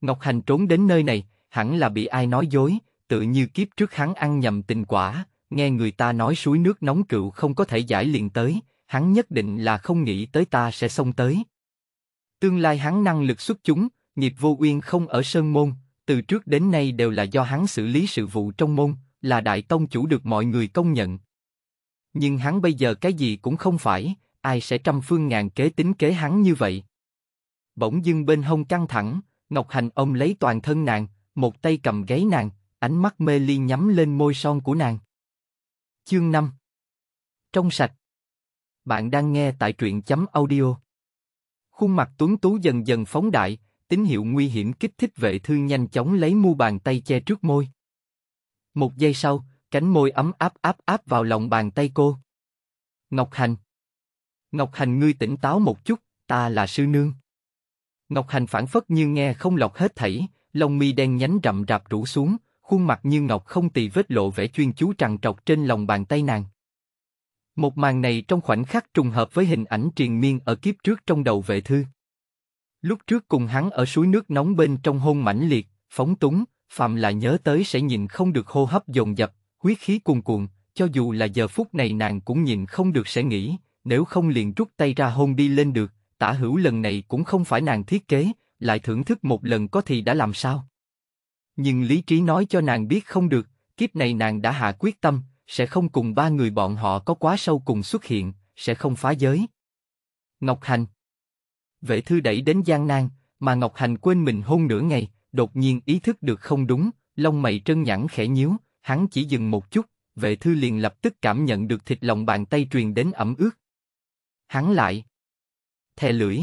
Ngọc Hành trốn đến nơi này, hẳn là bị ai nói dối, tự như kiếp trước hắn ăn nhầm tình quả, nghe người ta nói suối nước nóng cựu không có thể giải liền tới, hắn nhất định là không nghĩ tới ta sẽ xông tới. Tương lai hắn năng lực xuất chúng, nghiệp vô uyên không ở Sơn Môn, từ trước đến nay đều là do hắn xử lý sự vụ trong môn, là đại tông chủ được mọi người công nhận. Nhưng hắn bây giờ cái gì cũng không phải, ai sẽ trăm phương ngàn kế tính kế hắn như vậy. Bỗng dưng bên hông căng thẳng, Ngọc Hành ông lấy toàn thân nàng, một tay cầm gáy nàng, Ánh mắt mê ly nhắm lên môi son của nàng. Chương 5 Trong sạch Bạn đang nghe tại truyện chấm audio. Khuôn mặt tuấn tú dần dần phóng đại, tín hiệu nguy hiểm kích thích vệ thư nhanh chóng lấy mu bàn tay che trước môi. Một giây sau, cánh môi ấm áp áp áp vào lòng bàn tay cô. Ngọc Hành Ngọc Hành ngươi tỉnh táo một chút, ta là sư nương. Ngọc Hành phản phất như nghe không lọc hết thảy, lông mi đen nhánh rậm rạp rủ xuống, khuôn mặt như ngọc không tì vết lộ vẻ chuyên chú trằn trọc trên lòng bàn tay nàng. Một màn này trong khoảnh khắc trùng hợp với hình ảnh triền miên ở kiếp trước trong đầu vệ thư. Lúc trước cùng hắn ở suối nước nóng bên trong hôn mãnh liệt, phóng túng, Phạm lại nhớ tới sẽ nhìn không được hô hấp dồn dập, huyết khí cuồn cuộn, cho dù là giờ phút này nàng cũng nhìn không được sẽ nghĩ, nếu không liền rút tay ra hôn đi lên được, tả hữu lần này cũng không phải nàng thiết kế, lại thưởng thức một lần có thì đã làm sao. Nhưng lý trí nói cho nàng biết không được, kiếp này nàng đã hạ quyết tâm, sẽ không cùng ba người bọn họ có quá sâu cùng xuất hiện, sẽ không phá giới. Ngọc Hành Vệ thư đẩy đến gian nan, mà Ngọc Hành quên mình hôn nửa ngày, đột nhiên ý thức được không đúng, lông mày trân nhẵn khẽ nhíu, hắn chỉ dừng một chút, vệ thư liền lập tức cảm nhận được thịt lòng bàn tay truyền đến ẩm ướt. Hắn lại thè lưỡi.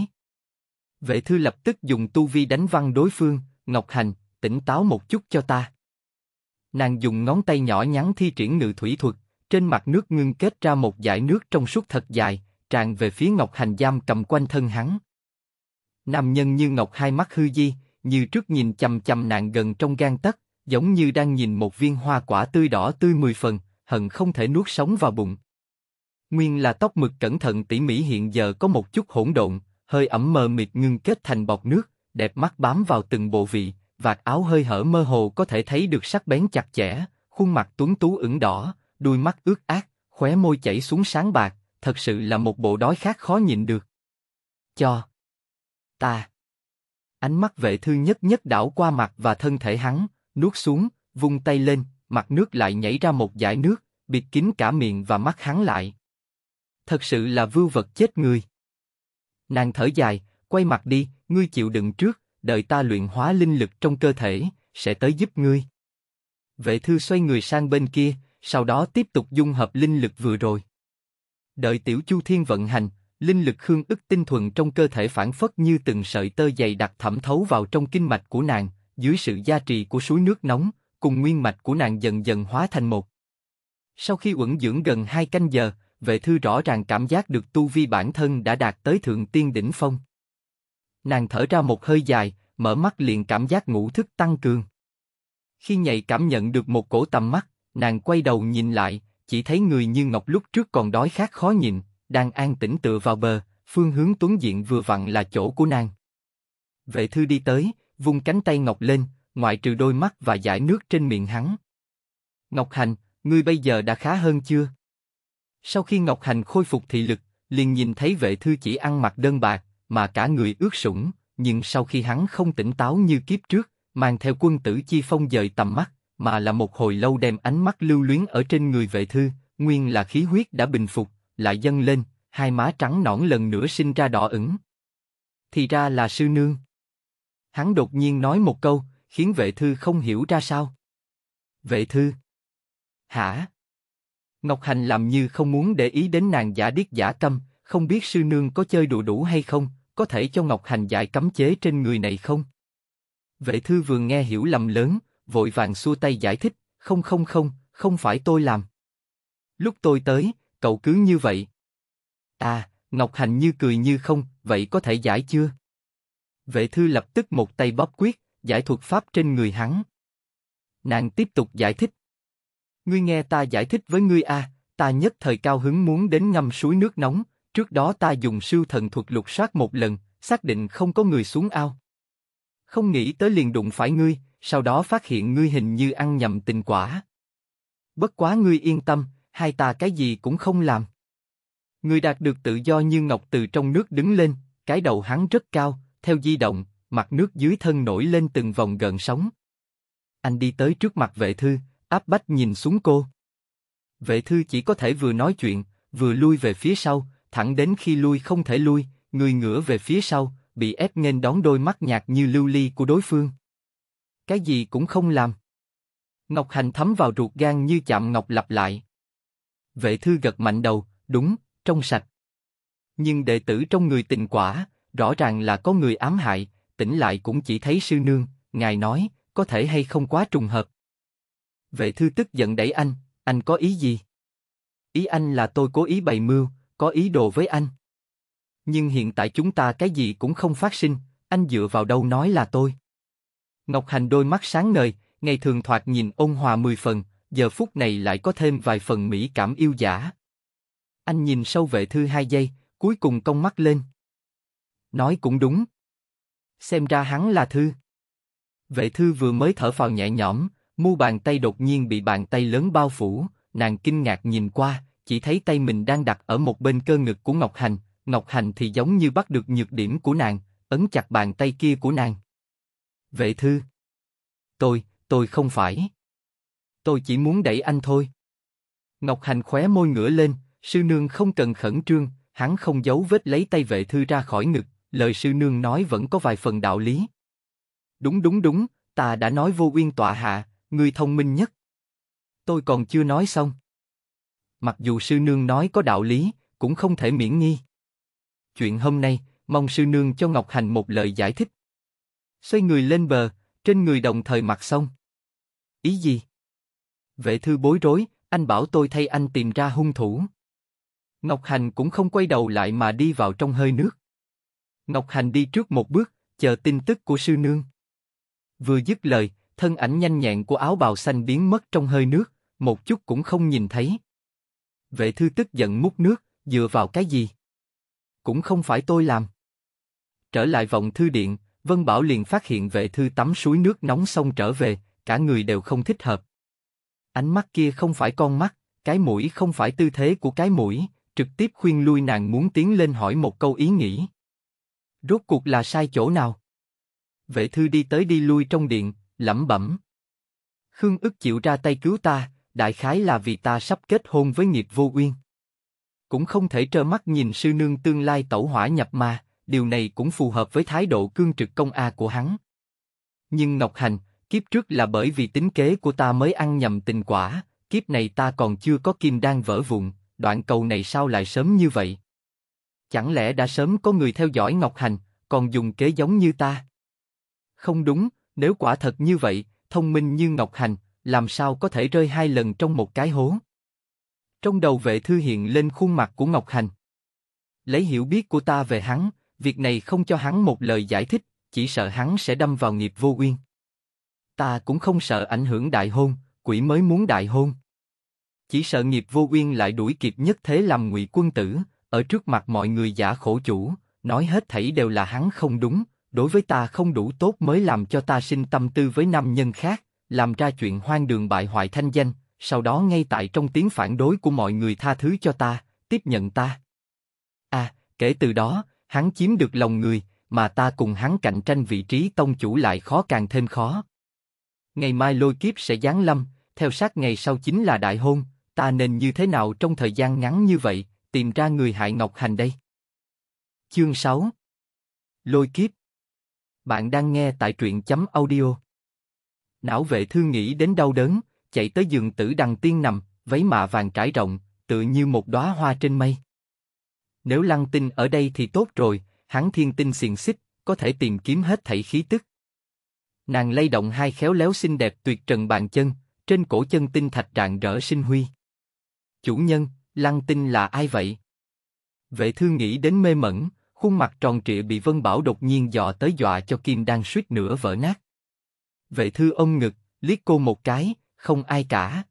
Vệ thư lập tức dùng tu vi đánh văn đối phương, Ngọc Hành, tỉnh táo một chút cho ta. Nàng dùng ngón tay nhỏ nhắn thi triển ngự thủy thuật, trên mặt nước ngưng kết ra một dải nước trong suốt thật dài, tràn về phía Ngọc Hành Giam cầm quanh thân hắn. Nam nhân như Ngọc hai mắt hư di, như trước nhìn chầm chầm nạn gần trong gan tấc, giống như đang nhìn một viên hoa quả tươi đỏ tươi mười phần, hận không thể nuốt sống vào bụng. Nguyên là tóc mực cẩn thận tỉ mỉ hiện giờ có một chút hỗn độn, hơi ẩm mờ mịt ngưng kết thành bọt nước, đẹp mắt bám vào từng bộ vị, vạt áo hơi hở mơ hồ có thể thấy được sắc bén chặt chẽ, khuôn mặt tuấn tú ửng đỏ, đôi mắt ướt át, khóe môi chảy xuống sáng bạc, thật sự là một bộ đói khát khó nhịn được. Cho. Ta. Ánh mắt vệ thư nhất nhất đảo qua mặt và thân thể hắn, nuốt xuống, vung tay lên, mặt nước lại nhảy ra một dải nước, bịt kín cả miệng và mắt hắn lại. Thật sự là vưu vật chết người. Nàng thở dài, quay mặt đi, ngươi chịu đựng trước, đợi ta luyện hóa linh lực trong cơ thể, sẽ tới giúp ngươi. Vệ thư xoay người sang bên kia, sau đó tiếp tục dung hợp linh lực vừa rồi. Đợi tiểu chu thiên vận hành, linh lực khương ức tinh thuần trong cơ thể phản phất như từng sợi tơ dày đặc thẩm thấu vào trong kinh mạch của nàng, dưới sự gia trì của suối nước nóng, cùng nguyên mạch của nàng dần dần hóa thành một. Sau khi uẩn dưỡng gần hai canh giờ, vệ thư rõ ràng cảm giác được tu vi bản thân đã đạt tới thượng tiên đỉnh phong. Nàng thở ra một hơi dài, mở mắt liền cảm giác ngủ thức tăng cường. Khi nhạy cảm nhận được một cổ tầm mắt, nàng quay đầu nhìn lại, chỉ thấy người như ngọc lúc trước còn đói khát khó nhịn, đang an tĩnh tựa vào bờ, phương hướng tuấn diện vừa vặn là chỗ của nàng. Vệ thư đi tới, vung cánh tay ngọc lên, ngoại trừ đôi mắt và giải nước trên miệng hắn. Ngọc Hành, ngươi bây giờ đã khá hơn chưa? Sau khi Ngọc Hành khôi phục thị lực, liền nhìn thấy vệ thư chỉ ăn mặc đơn bạc, mà cả người ướt sũng, nhưng sau khi hắn không tỉnh táo như kiếp trước, mang theo quân tử chi phong dời tầm mắt, mà là một hồi lâu đem ánh mắt lưu luyến ở trên người vệ thư, nguyên là khí huyết đã bình phục, lại dâng lên, hai má trắng nõn lần nữa sinh ra đỏ ửng. Thì ra là sư nương. Hắn đột nhiên nói một câu, khiến vệ thư không hiểu ra sao. Vệ thư. Hả? Ngọc Hành làm như không muốn để ý đến nàng giả điếc giả câm, không biết sư nương có chơi đùa đủ hay không, có thể cho Ngọc Hành giải cấm chế trên người này không? Vệ thư vừa nghe hiểu lầm lớn, vội vàng xua tay giải thích, không không không, không phải tôi làm. Lúc tôi tới, cậu cứ như vậy. À, Ngọc Hành như cười như không, vậy có thể giải chưa? Vệ thư lập tức một tay bóp quyết, giải thuật pháp trên người hắn. Nàng tiếp tục giải thích. Ngươi nghe ta giải thích với ngươi a, à, ta nhất thời cao hứng muốn đến ngâm suối nước nóng, Trước đó ta dùng siêu thần thuật lục soát một lần, xác định không có người xuống ao. Không nghĩ tới liền đụng phải ngươi, sau đó phát hiện ngươi hình như ăn nhầm tình quả. Bất quá ngươi yên tâm, hai ta cái gì cũng không làm. Ngươi đạt được tự do như ngọc từ trong nước đứng lên, cái đầu hắn rất cao, theo di động, mặt nước dưới thân nổi lên từng vòng gần sóng. Anh đi tới trước mặt vệ thư, áp bách nhìn xuống cô. Vệ thư chỉ có thể vừa nói chuyện, vừa lui về phía sau, thẳng đến khi lui không thể lui, người ngửa về phía sau, bị ép nên đón đôi mắt nhạt như lưu ly của đối phương. Cái gì cũng không làm. Ngọc Hành thấm vào ruột gan như chạm ngọc lặp lại. Vệ thư gật mạnh đầu, đúng, trong sạch. Nhưng đệ tử trong người tình quả, rõ ràng là có người ám hại, tỉnh lại cũng chỉ thấy sư nương, ngài nói, có thể hay không quá trùng hợp. Vệ thư tức giận đẩy anh, anh có ý gì? Ý anh là tôi cố ý bày mưu, có ý đồ với anh. Nhưng hiện tại chúng ta cái gì cũng không phát sinh, anh dựa vào đâu nói là tôi. Ngọc Hành đôi mắt sáng ngời, ngày thường thoạt nhìn ôn hòa mười phần, giờ phút này lại có thêm vài phần mỹ cảm yêu giả. Anh nhìn sâu vệ thư hai giây, cuối cùng cong mắt lên. Nói cũng đúng. Xem ra hắn là thư. Vệ thư vừa mới thở phào nhẹ nhõm, mu bàn tay đột nhiên bị bàn tay lớn bao phủ, nàng kinh ngạc nhìn qua, chỉ thấy tay mình đang đặt ở một bên cơ ngực của Ngọc Hành, Ngọc Hành thì giống như bắt được nhược điểm của nàng, ấn chặt bàn tay kia của nàng. Vệ thư. Tôi, tôi không phải. Tôi chỉ muốn đẩy anh thôi. Ngọc Hành khóe môi ngửa lên, sư nương không cần khẩn trương, hắn không giấu vết lấy tay vệ thư ra khỏi ngực, lời sư nương nói vẫn có vài phần đạo lý. Đúng đúng đúng, ta đã nói vô uyên tọa hạ, người thông minh nhất. Tôi còn chưa nói xong mặc dù sư nương nói có đạo lý, cũng không thể miễn nghi. Chuyện hôm nay, mong sư nương cho Ngọc Hành một lời giải thích. Xoay người lên bờ, trên người đồng thời mặc xong. Ý gì? Vệ thư bối rối, anh bảo tôi thay anh tìm ra hung thủ. Ngọc Hành cũng không quay đầu lại mà đi vào trong hơi nước. Ngọc Hành đi trước một bước, chờ tin tức của sư nương. Vừa dứt lời, thân ảnh nhanh nhẹn của áo bào xanh biến mất trong hơi nước, một chút cũng không nhìn thấy. Vệ thư tức giận mút nước, dựa vào cái gì? Cũng không phải tôi làm. Trở lại vòng thư điện, Vân Bảo liền phát hiện vệ thư tắm suối nước nóng xong trở về, cả người đều không thích hợp. Ánh mắt kia không phải con mắt, cái mũi không phải tư thế của cái mũi, trực tiếp khuyên lui nàng muốn tiến lên hỏi một câu ý nghĩ. Rốt cuộc là sai chỗ nào? Vệ thư đi tới đi lui trong điện, lẩm bẩm. Khương ức chịu ra tay cứu ta, đại khái là vì ta sắp kết hôn với Nghiệp Vô Uyên. Cũng không thể trơ mắt nhìn sư nương tương lai tẩu hỏa nhập ma, điều này cũng phù hợp với thái độ cương trực công a của hắn. Nhưng Ngọc Hành, kiếp trước là bởi vì tính kế của ta mới ăn nhầm tình quả, kiếp này ta còn chưa có kim đang vỡ vụn, đoạn cầu này sao lại sớm như vậy? Chẳng lẽ đã sớm có người theo dõi Ngọc Hành, còn dùng kế giống như ta? Không đúng, nếu quả thật như vậy, thông minh như Ngọc Hành, làm sao có thể rơi hai lần trong một cái hố? Trong đầu vệ thư hiện lên khuôn mặt của Ngọc Hành. Lấy hiểu biết của ta về hắn, việc này không cho hắn một lời giải thích, chỉ sợ hắn sẽ đâm vào nghiệp vô uyên. Ta cũng không sợ ảnh hưởng đại hôn, quỷ mới muốn đại hôn. Chỉ sợ nghiệp vô uyên lại đuổi kịp nhất thế làm ngụy quân tử, ở trước mặt mọi người giả khổ chủ, nói hết thảy đều là hắn không đúng, đối với ta không đủ tốt mới làm cho ta sinh tâm tư với nam nhân khác, làm ra chuyện hoang đường bại hoại thanh danh, sau đó ngay tại trong tiếng phản đối của mọi người tha thứ cho ta, tiếp nhận ta. À, kể từ đó, hắn chiếm được lòng người, mà ta cùng hắn cạnh tranh vị trí tông chủ lại khó càng thêm khó. Ngày mai lôi kiếp sẽ giáng lâm, theo sát ngày sau chính là đại hôn, ta nên như thế nào trong thời gian ngắn như vậy, tìm ra người hại Ngọc Hành đây. Chương 6 Lôi kiếp Bạn đang nghe tại truyện chấm audio Não vệ thương nghĩ đến đau đớn, chạy tới giường tử đằng tiên nằm, váy mạ vàng trải rộng, tựa như một đóa hoa trên mây. Nếu lăng tinh ở đây thì tốt rồi, hắn thiên tinh xiền xích, có thể tìm kiếm hết thảy khí tức. Nàng lay động hai khéo léo xinh đẹp tuyệt trần bàn chân, trên cổ chân tinh thạch rạng rỡ sinh huy. Chủ nhân, lăng tinh là ai vậy? Vệ thương nghĩ đến mê mẩn, khuôn mặt tròn trịa bị Vân Bảo đột nhiên dò tới dọa cho Kim đang suýt nữa vỡ nát. Vệ thư ôm ngực, liếc cô một cái, không ai cả.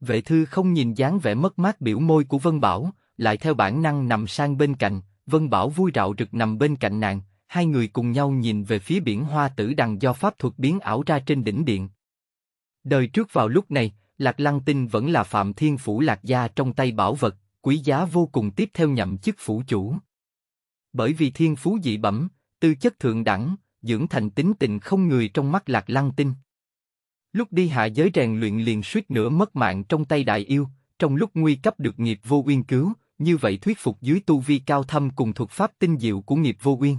Vệ thư không nhìn dáng vẻ mất mát biểu môi của Vân Bảo, lại theo bản năng nằm sang bên cạnh, Vân Bảo vui rạo rực nằm bên cạnh nàng, hai người cùng nhau nhìn về phía biển hoa tử đằng do pháp thuật biến ảo ra trên đỉnh điện. Đời trước vào lúc này, Lạc Lăng Tinh vẫn là Phạm Thiên Phủ Lạc Gia trong tay bảo vật, quý giá vô cùng tiếp theo nhậm chức phủ chủ. Bởi vì thiên phú dị bẩm, tư chất thượng đẳng, dưỡng thành tính tình không người trong mắt lạc lăng tinh. Lúc đi hạ giới rèn luyện liền suýt nữa mất mạng trong tay đại yêu, trong lúc nguy cấp được nghiệp vô uyên cứu, như vậy thuyết phục dưới tu vi cao thâm cùng thuật pháp tinh diệu của nghiệp vô uyên.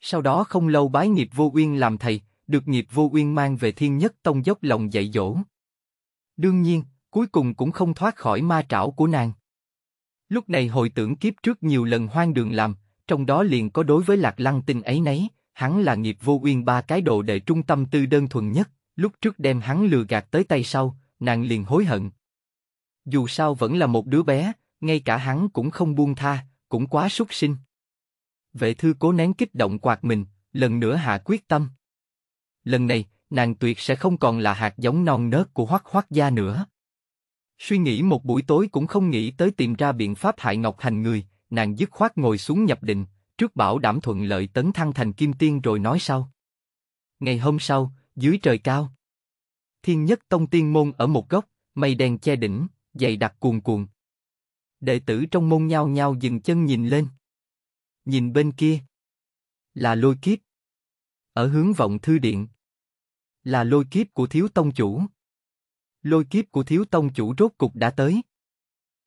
Sau đó không lâu bái nghiệp vô uyên làm thầy, được nghiệp vô uyên mang về thiên nhất tông dốc lòng dạy dỗ. Đương nhiên, cuối cùng cũng không thoát khỏi ma trảo của nàng. Lúc này hồi tưởng kiếp trước nhiều lần hoang đường làm, trong đó liền có đối với lạc lăng tinh ấy nấy, hắn là nghiệp vô uyên ba cái đồ đệ trung tâm tư đơn thuần nhất, lúc trước đem hắn lừa gạt tới tay sau, nàng liền hối hận. Dù sao vẫn là một đứa bé, ngay cả hắn cũng không buông tha, cũng quá súc sinh. Vệ thư cố nén kích động quạt mình, lần nữa hạ quyết tâm. Lần này, nàng tuyệt sẽ không còn là hạt giống non nớt của hoắc hoắc gia nữa. Suy nghĩ một buổi tối cũng không nghĩ tới tìm ra biện pháp hại Ngọc Hành người, nàng dứt khoát ngồi xuống nhập định, trước bảo đảm thuận lợi tấn thăng thành kim tiên rồi nói sau. Ngày hôm sau, dưới trời cao, thiên nhất tông tiên môn ở một góc, mây đèn che đỉnh, dày đặc cuồn cuộn. Đệ tử trong môn nhao nhao dừng chân nhìn lên. Nhìn bên kia, là lôi kiếp. Ở hướng vọng thư điện, là lôi kiếp của thiếu tông chủ. Lôi kiếp của thiếu tông chủ rốt cục đã tới.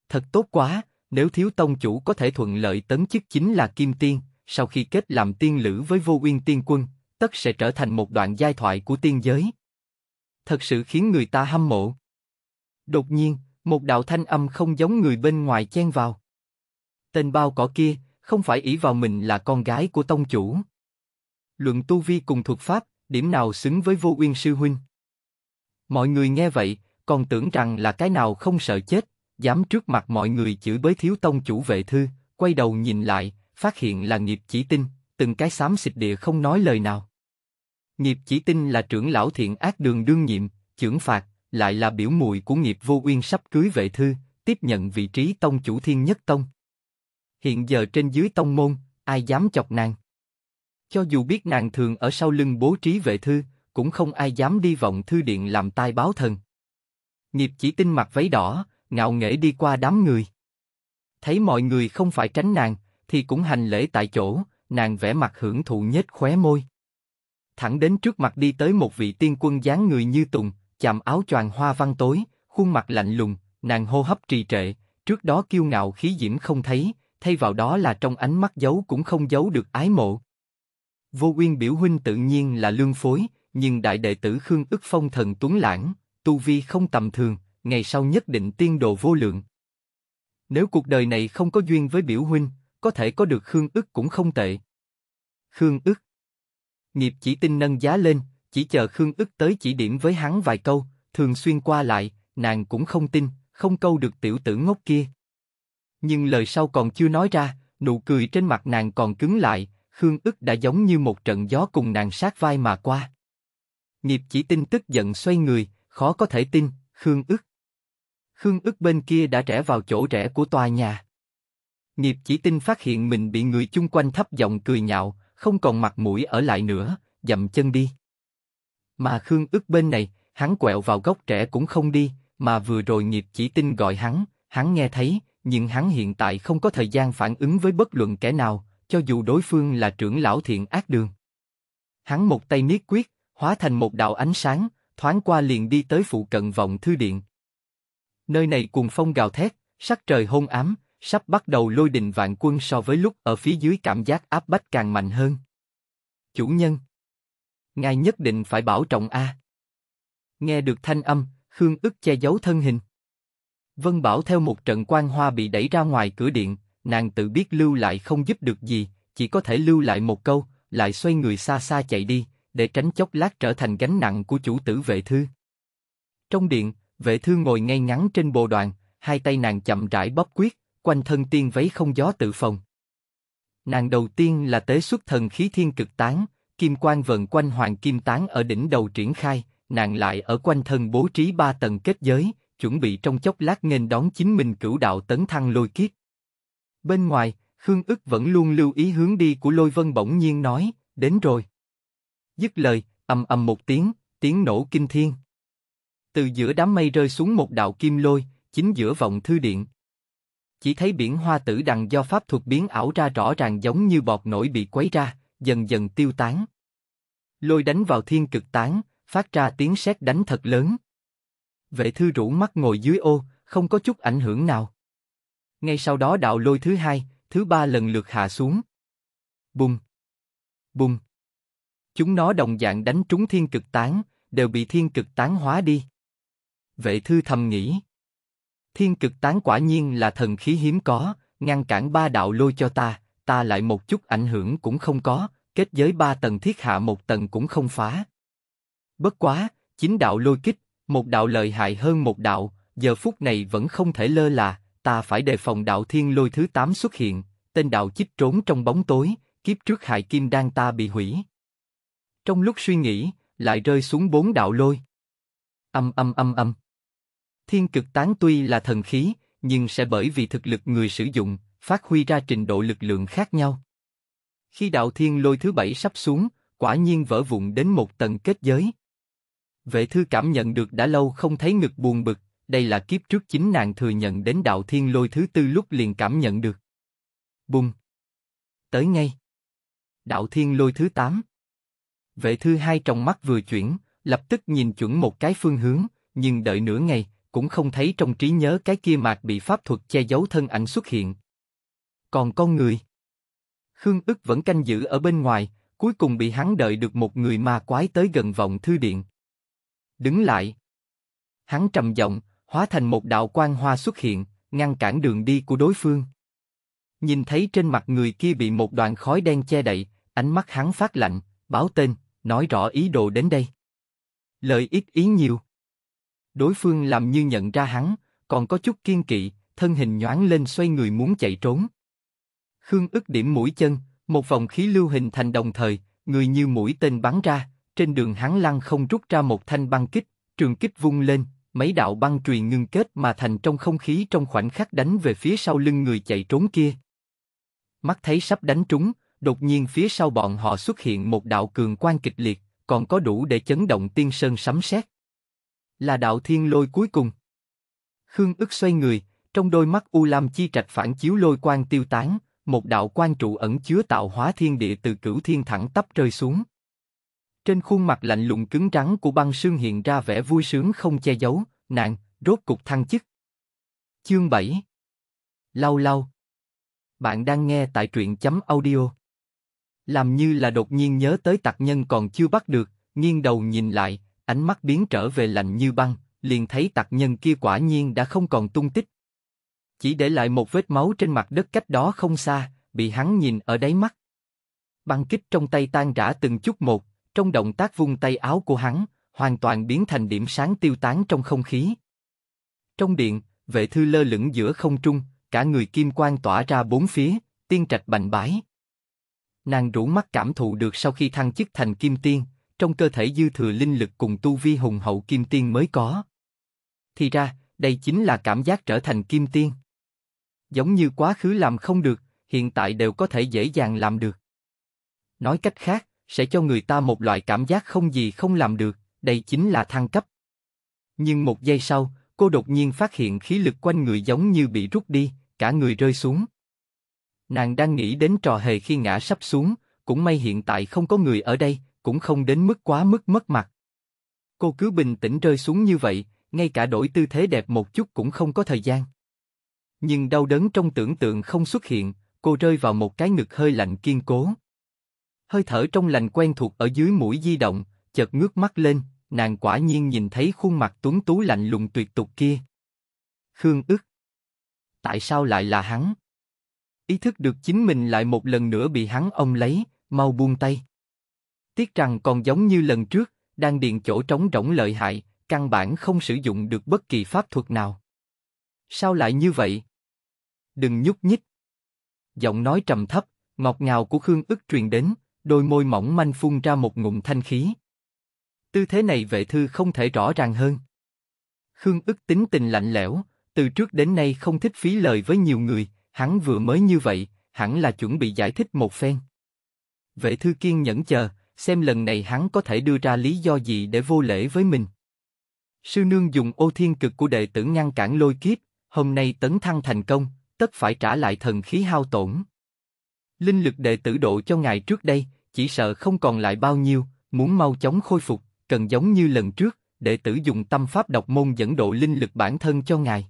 Thật tốt quá, nếu thiếu tông chủ có thể thuận lợi tấn chức chính là kim tiên, sau khi kết làm tiên lữ với vô uyên tiên quân, tất sẽ trở thành một đoạn giai thoại của tiên giới. Thật sự khiến người ta hâm mộ. Đột nhiên, một đạo thanh âm không giống người bên ngoài chen vào. Tên bao cỏ kia, không phải ý vào mình là con gái của tông chủ. Luận tu vi cùng thuật pháp, điểm nào xứng với vô uyên sư huynh. Mọi người nghe vậy, còn tưởng rằng là cái nào không sợ chết, dám trước mặt mọi người chửi bới thiếu tông chủ vệ thư, quay đầu nhìn lại, phát hiện là nghiệp chỉ tinh, từng cái xám xịt địa không nói lời nào. Nghiệp chỉ tinh là trưởng lão thiện ác đường đương nhiệm, trưởng phạt, lại là biểu mùi của nghiệp vô uyên sắp cưới vệ thư, tiếp nhận vị trí tông chủ thiên nhất tông. Hiện giờ trên dưới tông môn, ai dám chọc nàng. Cho dù biết nàng thường ở sau lưng bố trí vệ thư, cũng không ai dám đi vọng thư điện làm tai báo thần. Nghiệp chỉ tinh mặc váy đỏ, ngạo nghễ đi qua đám người. Thấy mọi người không phải tránh nàng, thì cũng hành lễ tại chỗ, nàng vẽ mặt hưởng thụ nhếch khóe môi. Thẳng đến trước mặt đi tới một vị tiên quân dáng người như tùng, chạm áo choàng hoa văn tối, khuôn mặt lạnh lùng, nàng hô hấp trì trệ, trước đó kiêu ngạo khí diễm không thấy, thay vào đó là trong ánh mắt giấu cũng không giấu được ái mộ. Vô Uyên biểu huynh tự nhiên là lương phối, nhưng đại đệ tử Khương ức phong thần tuấn lãng, tu vi không tầm thường, ngày sau nhất định tiên đồ vô lượng. Nếu cuộc đời này không có duyên với biểu huynh, có thể có được Khương ức cũng không tệ. Khương ức Nghiệp chỉ tinh nâng giá lên, chỉ chờ Khương ức tới chỉ điểm với hắn vài câu, thường xuyên qua lại, nàng cũng không tin, không câu được tiểu tử ngốc kia. Nhưng lời sau còn chưa nói ra, nụ cười trên mặt nàng còn cứng lại, Khương ức đã giống như một trận gió cùng nàng sát vai mà qua. Nghiệp chỉ tin tức giận xoay người, khó có thể tin, Khương ức. Khương ức bên kia đã rẽ vào chỗ rẽ của tòa nhà. Nghiệp chỉ tinh phát hiện mình bị người chung quanh thấp giọng cười nhạo, không còn mặt mũi ở lại nữa, dậm chân đi. Mà Khương ức bên này, hắn quẹo vào góc rẽ cũng không đi, mà vừa rồi nghiệp chỉ tinh gọi hắn, hắn nghe thấy, nhưng hắn hiện tại không có thời gian phản ứng với bất luận kẻ nào, cho dù đối phương là trưởng lão thiện ác đường. Hắn một tay niết quyết, hóa thành một đạo ánh sáng, thoáng qua liền đi tới phụ cận vòng thư điện, Nơi này cuồng phong gào thét, sắc trời hôn ám, sắp bắt đầu lôi đình vạn quân so với lúc ở phía dưới cảm giác áp bách càng mạnh hơn. Chủ nhân, ngài nhất định phải bảo trọng a. Nghe được thanh âm, Khương ức che giấu thân hình. Vân Bảo theo một trận quan hoa bị đẩy ra ngoài cửa điện, nàng tự biết lưu lại không giúp được gì, chỉ có thể lưu lại một câu, lại xoay người xa xa chạy đi, để tránh chốc lát trở thành gánh nặng của chủ tử vệ thư. Trong điện, Vệ thương ngồi ngay ngắn trên bồ đoàn, hai tay nàng chậm rãi bóp quyết, quanh thân tiên váy không gió tự phòng. Nàng đầu tiên là tế xuất thần khí thiên cực tán, kim quang vần quanh hoàng kim tán ở đỉnh đầu triển khai, nàng lại ở quanh thân bố trí ba tầng kết giới, chuẩn bị trong chốc lát nghênh đón chính mình cửu đạo tấn thăng lôi kiếp. Bên ngoài, Khương ức vẫn luôn lưu ý hướng đi của lôi vân bỗng nhiên nói, đến rồi. Dứt lời, ầm ầm một tiếng, tiếng nổ kinh thiên. Từ giữa đám mây rơi xuống một đạo kim lôi, chính giữa vòng thư điện. Chỉ thấy biển hoa tử đằng do pháp thuật biến ảo ra rõ ràng giống như bọt nổi bị quấy ra, dần dần tiêu tán. Lôi đánh vào thiên cực tán, phát ra tiếng sét đánh thật lớn. Vệ thư rũ mắt ngồi dưới ô, không có chút ảnh hưởng nào. Ngay sau đó đạo lôi thứ hai, thứ ba lần lượt hạ xuống. Bùng! Bùng! Chúng nó đồng dạng đánh trúng thiên cực tán, đều bị thiên cực tán hóa đi. Vệ thư thầm nghĩ. Thiên cực tán quả nhiên là thần khí hiếm có, ngăn cản ba đạo lôi cho ta, ta lại một chút ảnh hưởng cũng không có, kết giới ba tầng thiết hạ một tầng cũng không phá. Bất quá, chính đạo lôi kích, một đạo lợi hại hơn một đạo, giờ phút này vẫn không thể lơ là, ta phải đề phòng đạo thiên lôi thứ tám xuất hiện, tên đạo chích trốn trong bóng tối, kiếp trước hại kim đan ta bị hủy. Trong lúc suy nghĩ, lại rơi xuống bốn đạo lôi. Âm âm âm âm. Thiên cực tán tuy là thần khí, nhưng sẽ bởi vì thực lực người sử dụng, phát huy ra trình độ lực lượng khác nhau. Khi đạo thiên lôi thứ bảy sắp xuống, quả nhiên vỡ vụn đến một tầng kết giới. Vệ thư cảm nhận được đã lâu không thấy ngực buồn bực, đây là kiếp trước chính nàng thừa nhận đến đạo thiên lôi thứ tư lúc liền cảm nhận được. Bùng! Tới ngay! Đạo thiên lôi thứ tám. Vệ thư hai trong mắt vừa chuyển, lập tức nhìn chuẩn một cái phương hướng, nhưng đợi nửa ngày, cũng không thấy trong trí nhớ cái kia mạc bị pháp thuật che giấu thân ảnh xuất hiện. Còn con người? Khương ức vẫn canh giữ ở bên ngoài, cuối cùng bị hắn đợi được một người ma quái tới gần vòng thư điện. Đứng lại. Hắn trầm giọng, hóa thành một đạo quan hoa xuất hiện, ngăn cản đường đi của đối phương. Nhìn thấy trên mặt người kia bị một đoạn khói đen che đậy, ánh mắt hắn phát lạnh, báo tên, nói rõ ý đồ đến đây. Lời ít ý nhiều. Đối phương làm như nhận ra hắn, còn có chút kiên kỵ, thân hình nhoáng lên xoay người muốn chạy trốn. Khương ức điểm mũi chân, một vòng khí lưu hình thành đồng thời, người như mũi tên bắn ra, trên đường hắn lăn không rút ra một thanh băng kích, trường kích vung lên, mấy đạo băng truyền ngưng kết mà thành trong không khí trong khoảnh khắc đánh về phía sau lưng người chạy trốn kia. Mắt thấy sắp đánh trúng, đột nhiên phía sau bọn họ xuất hiện một đạo cường quan kịch liệt, còn có đủ để chấn động tiên sơn sấm sét là đạo thiên lôi cuối cùng. Khương ức xoay người, trong đôi mắt u lam chi trạch phản chiếu lôi quang tiêu tán, một đạo quan trụ ẩn chứa tạo hóa thiên địa từ cửu thiên thẳng tắp rơi xuống. Trên khuôn mặt lạnh lùng cứng trắng của băng sương hiện ra vẻ vui sướng không che giấu, nạn, rốt cục thăng chức. Chương 7 Lau lau Bạn đang nghe tại truyện chấm audio. Làm như là đột nhiên nhớ tới tặc nhân còn chưa bắt được, nghiêng đầu nhìn lại, ánh mắt biến trở về lạnh như băng, liền thấy tặc nhân kia quả nhiên đã không còn tung tích. Chỉ để lại một vết máu trên mặt đất cách đó không xa, bị hắn nhìn ở đáy mắt. Băng kích trong tay tan rã từng chút một, trong động tác vung tay áo của hắn, hoàn toàn biến thành điểm sáng tiêu tán trong không khí. Trong điện, vệ thư lơ lửng giữa không trung, cả người kim quang tỏa ra bốn phía, tiên trạch bành bái. Nàng rủ mắt cảm thụ được sau khi thăng chức thành kim tiên, trong cơ thể dư thừa linh lực cùng tu vi hùng hậu kim tiên mới có. Thì ra, đây chính là cảm giác trở thành kim tiên. Giống như quá khứ làm không được, hiện tại đều có thể dễ dàng làm được. Nói cách khác, sẽ cho người ta một loại cảm giác không gì không làm được, đây chính là thăng cấp. Nhưng một giây sau, cô đột nhiên phát hiện khí lực quanh người giống như bị rút đi, cả người rơi xuống. Nàng đang nghĩ đến trò hề khi ngã sắp xuống, cũng may hiện tại không có người ở đây, cũng không đến mức quá mức mất mặt. Cô cứ bình tĩnh rơi xuống như vậy, ngay cả đổi tư thế đẹp một chút cũng không có thời gian. Nhưng đau đớn trong tưởng tượng không xuất hiện, cô rơi vào một cái ngực hơi lạnh kiên cố. Hơi thở trong lành quen thuộc ở dưới mũi di động, chợt ngước mắt lên, nàng quả nhiên nhìn thấy khuôn mặt tuấn tú lạnh lùng tuyệt tục kia. Khương ức. Tại sao lại là hắn? Ý thức được chính mình lại một lần nữa bị hắn ông lấy, mau buông tay. Tiếc rằng còn giống như lần trước, đang điền chỗ trống rỗng lợi hại, căn bản không sử dụng được bất kỳ pháp thuật nào. Sao lại như vậy? Đừng nhúc nhích. Giọng nói trầm thấp, ngọt ngào của Khương ức truyền đến, đôi môi mỏng manh phun ra một ngụm thanh khí. Tư thế này vệ thư không thể rõ ràng hơn. Khương ức tính tình lạnh lẽo, từ trước đến nay không thích phí lời với nhiều người, hắn vừa mới như vậy, hẳn là chuẩn bị giải thích một phen. Vệ thư kiên nhẫn chờ, xem lần này hắn có thể đưa ra lý do gì để vô lễ với mình. Sư nương dùng ô thiên cực của đệ tử ngăn cản lôi kiếp, hôm nay tấn thăng thành công, tất phải trả lại thần khí hao tổn. Linh lực đệ tử độ cho ngài trước đây, chỉ sợ không còn lại bao nhiêu, muốn mau chóng khôi phục, cần giống như lần trước, đệ tử dùng tâm pháp độc môn dẫn độ linh lực bản thân cho ngài.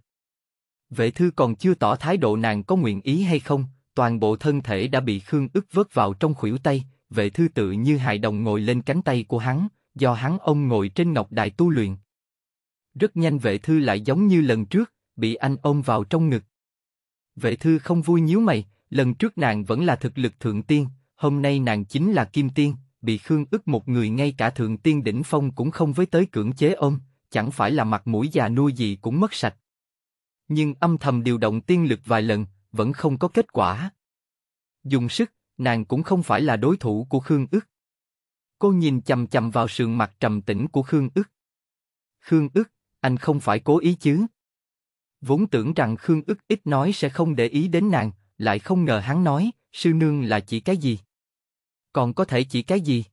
Vệ thư còn chưa tỏ thái độ nàng có nguyện ý hay không, toàn bộ thân thể đã bị Khương ức vớt vào trong khuỷu tay, vệ thư tự như hài đồng ngồi lên cánh tay của hắn, do hắn ông ngồi trên ngọc đài tu luyện. Rất nhanh vệ thư lại giống như lần trước, bị anh ôm vào trong ngực. Vệ thư không vui nhíu mày, lần trước nàng vẫn là thực lực thượng tiên, hôm nay nàng chính là kim tiên, bị Khương ức một người ngay cả thượng tiên đỉnh phong cũng không với tới cưỡng chế ôm, chẳng phải là mặt mũi già nuôi gì cũng mất sạch. Nhưng âm thầm điều động tiên lực vài lần, vẫn không có kết quả. Dùng sức, nàng cũng không phải là đối thủ của Khương Ước. Cô nhìn chầm chầm vào sườn mặt trầm tĩnh của Khương Ước. Khương Ước, anh không phải cố ý chứ? Vốn tưởng rằng Khương Ước ít nói sẽ không để ý đến nàng, lại không ngờ hắn nói, sư nương là chỉ cái gì? Còn có thể chỉ cái gì?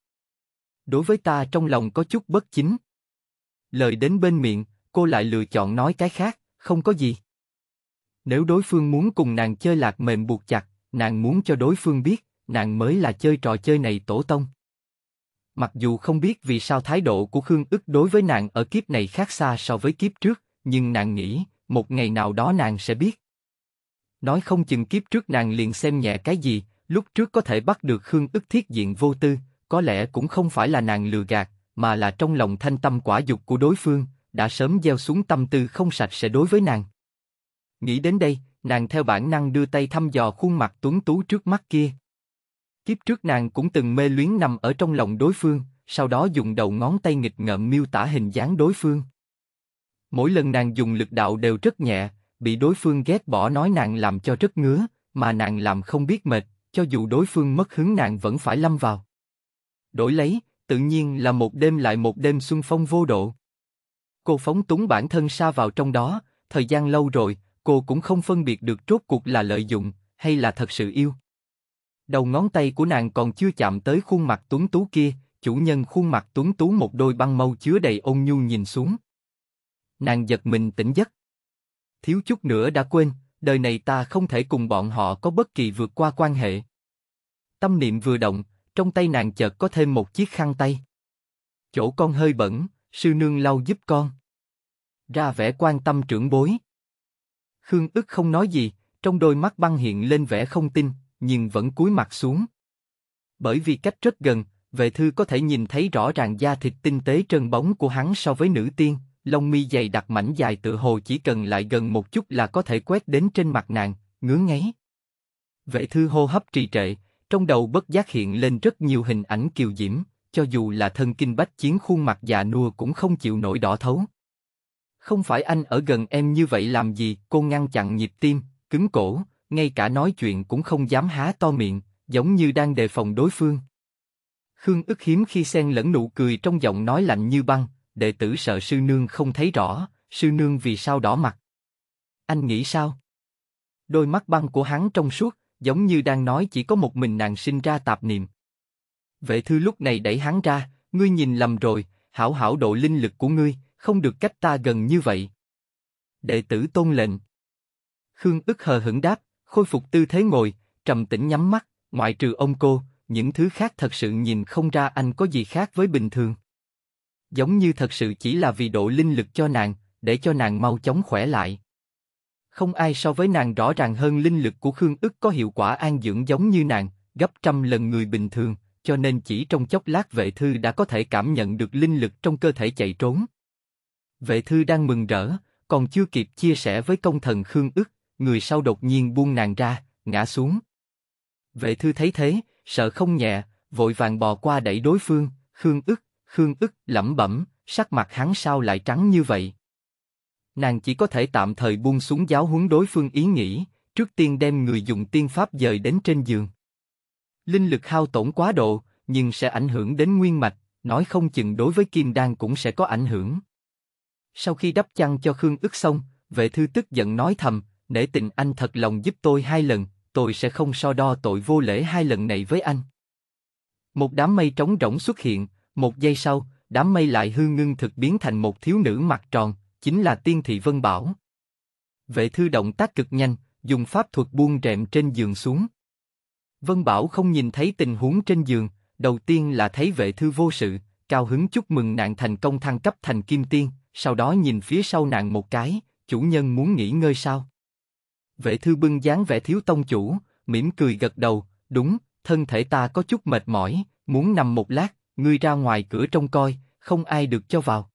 Đối với ta trong lòng có chút bất chính. Lời đến bên miệng, cô lại lựa chọn nói cái khác, không có gì. Nếu đối phương muốn cùng nàng chơi lạc mềm buộc chặt, nàng muốn cho đối phương biết nàng mới là chơi trò chơi này tổ tông. Mặc dù không biết vì sao thái độ của Khương ức đối với nàng ở kiếp này khác xa so với kiếp trước, nhưng nàng nghĩ, một ngày nào đó nàng sẽ biết. Nói không chừng kiếp trước nàng liền xem nhẹ cái gì, lúc trước có thể bắt được Khương ức thiết diện vô tư, có lẽ cũng không phải là nàng lừa gạt, mà là trong lòng thanh tâm quả dục của đối phương, đã sớm gieo xuống tâm tư không sạch sẽ đối với nàng. Nghĩ đến đây, nàng theo bản năng đưa tay thăm dò khuôn mặt tuấn tú trước mắt kia. Kiếp trước nàng cũng từng mê luyến nằm ở trong lòng đối phương, sau đó dùng đầu ngón tay nghịch ngợm miêu tả hình dáng đối phương. Mỗi lần nàng dùng lực đạo đều rất nhẹ, bị đối phương ghét bỏ nói nàng làm cho rất ngứa, mà nàng làm không biết mệt, cho dù đối phương mất hứng nàng vẫn phải lâm vào. Đổi lấy, tự nhiên là một đêm lại một đêm xuân phong vô độ. Cô phóng túng bản thân xa vào trong đó, thời gian lâu rồi, cô cũng không phân biệt được rốt cuộc là lợi dụng, hay là thật sự yêu. Đầu ngón tay của nàng còn chưa chạm tới khuôn mặt tuấn tú kia, chủ nhân khuôn mặt tuấn tú một đôi băng mâu chứa đầy ôn nhu nhìn xuống. Nàng giật mình tỉnh giấc. Thiếu chút nữa đã quên, đời này ta không thể cùng bọn họ có bất kỳ vượt qua quan hệ. Tâm niệm vừa động, trong tay nàng chợt có thêm một chiếc khăn tay. Chỗ con hơi bẩn, sư nương lau giúp con. Ra vẻ quan tâm trưởng bối. Khương ức không nói gì, trong đôi mắt băng hiện lên vẻ không tin, nhưng vẫn cúi mặt xuống. Bởi vì cách rất gần, vệ thư có thể nhìn thấy rõ ràng da thịt tinh tế trơn bóng của hắn so với nữ tiên, lông mi dày đặc mảnh dài tự hồ chỉ cần lại gần một chút là có thể quét đến trên mặt nàng, ngứa ngáy. Vệ thư hô hấp trì trệ, trong đầu bất giác hiện lên rất nhiều hình ảnh kiều diễm, cho dù là thân kinh bách chiến khuôn mặt già nua cũng không chịu nổi đỏ thấu. Không phải anh ở gần em như vậy làm gì, cô ngăn chặn nhịp tim, cứng cổ, ngay cả nói chuyện cũng không dám há to miệng, giống như đang đề phòng đối phương. Khương ức hiếm khi xen lẫn nụ cười trong giọng nói lạnh như băng, đệ tử sợ sư nương không thấy rõ, sư nương vì sao đỏ mặt. Anh nghĩ sao? Đôi mắt băng của hắn trong suốt, giống như đang nói chỉ có một mình nàng sinh ra tạp niệm. Vệ thư lúc này đẩy hắn ra, ngươi nhìn lầm rồi, hảo hảo độ linh lực của ngươi, không được cách ta gần như vậy. Đệ tử tôn lệnh. Khương ức hờ hững đáp, khôi phục tư thế ngồi, trầm tĩnh nhắm mắt, ngoại trừ ông cô, những thứ khác thật sự nhìn không ra anh có gì khác với bình thường. Giống như thật sự chỉ là vì độ linh lực cho nàng, để cho nàng mau chóng khỏe lại. Không ai so với nàng rõ ràng hơn linh lực của Khương ức có hiệu quả an dưỡng giống như nàng, gấp trăm lần người bình thường, cho nên chỉ trong chốc lát vệ thư đã có thể cảm nhận được linh lực trong cơ thể chạy trốn. Vệ thư đang mừng rỡ, còn chưa kịp chia sẻ với công thần Khương ức, người sau đột nhiên buông nàng ra, ngã xuống. Vệ thư thấy thế, sợ không nhẹ, vội vàng bò qua đẩy đối phương, Khương ức, Khương ức lẩm bẩm, sắc mặt hắn sao lại trắng như vậy. Nàng chỉ có thể tạm thời buông xuống giáo huấn đối phương ý nghĩ, trước tiên đem người dùng tiên pháp dời đến trên giường. Linh lực hao tổn quá độ, nhưng sẽ ảnh hưởng đến nguyên mạch, nói không chừng đối với kim đan cũng sẽ có ảnh hưởng. Sau khi đắp chăn cho Khương ức xong, vệ thư tức giận nói thầm, nể tình anh thật lòng giúp tôi hai lần, tôi sẽ không so đo tội vô lễ hai lần này với anh. Một đám mây trống rỗng xuất hiện, một giây sau, đám mây lại hư ngưng thực biến thành một thiếu nữ mặt tròn, chính là Tiên Thị Vân Bảo. Vệ thư động tác cực nhanh, dùng pháp thuật buông rèm trên giường xuống. Vân Bảo không nhìn thấy tình huống trên giường, đầu tiên là thấy vệ thư vô sự, cao hứng chúc mừng nạn thành công thăng cấp thành kim tiên, sau đó nhìn phía sau nạn một cái, chủ nhân muốn nghỉ ngơi sao? Vệ thư bưng dáng vẻ thiếu tông chủ, mỉm cười gật đầu, đúng, thân thể ta có chút mệt mỏi, muốn nằm một lát, ngươi ra ngoài cửa trông coi, không ai được cho vào.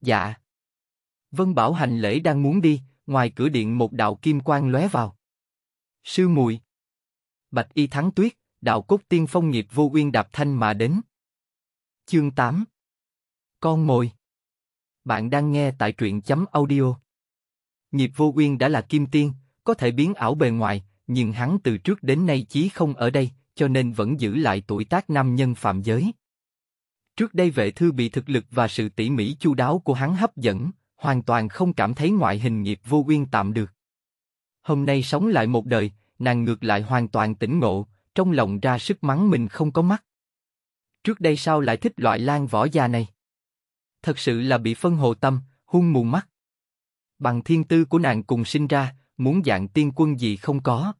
Dạ. Vân Bảo hành lễ đang muốn đi, ngoài cửa điện một đạo kim quang lóe vào. Sư mùi. Bạch y thắng tuyết, đạo cốt tiên phong nghiệp vô uyên đạp thanh mà đến. Chương 8 Con mồi Bạn đang nghe tại truyện chấm audio. Nghiệp vô uyên đã là kim tiên, có thể biến ảo bề ngoài, nhưng hắn từ trước đến nay chí không ở đây, cho nên vẫn giữ lại tuổi tác nam nhân phạm giới. Trước đây vệ thư bị thực lực và sự tỉ mỉ chu đáo của hắn hấp dẫn, hoàn toàn không cảm thấy ngoại hình nghiệp vô uyên tạm được. Hôm nay sống lại một đời, nàng ngược lại hoàn toàn tỉnh ngộ, trong lòng ra sức mắng mình không có mắt. Trước đây sao lại thích loại lan võ gia này? Thật sự là bị phân hồ tâm, hung mù mắt. Bằng thiên tư của nàng cùng sinh ra, muốn dạng tiên quân gì không có.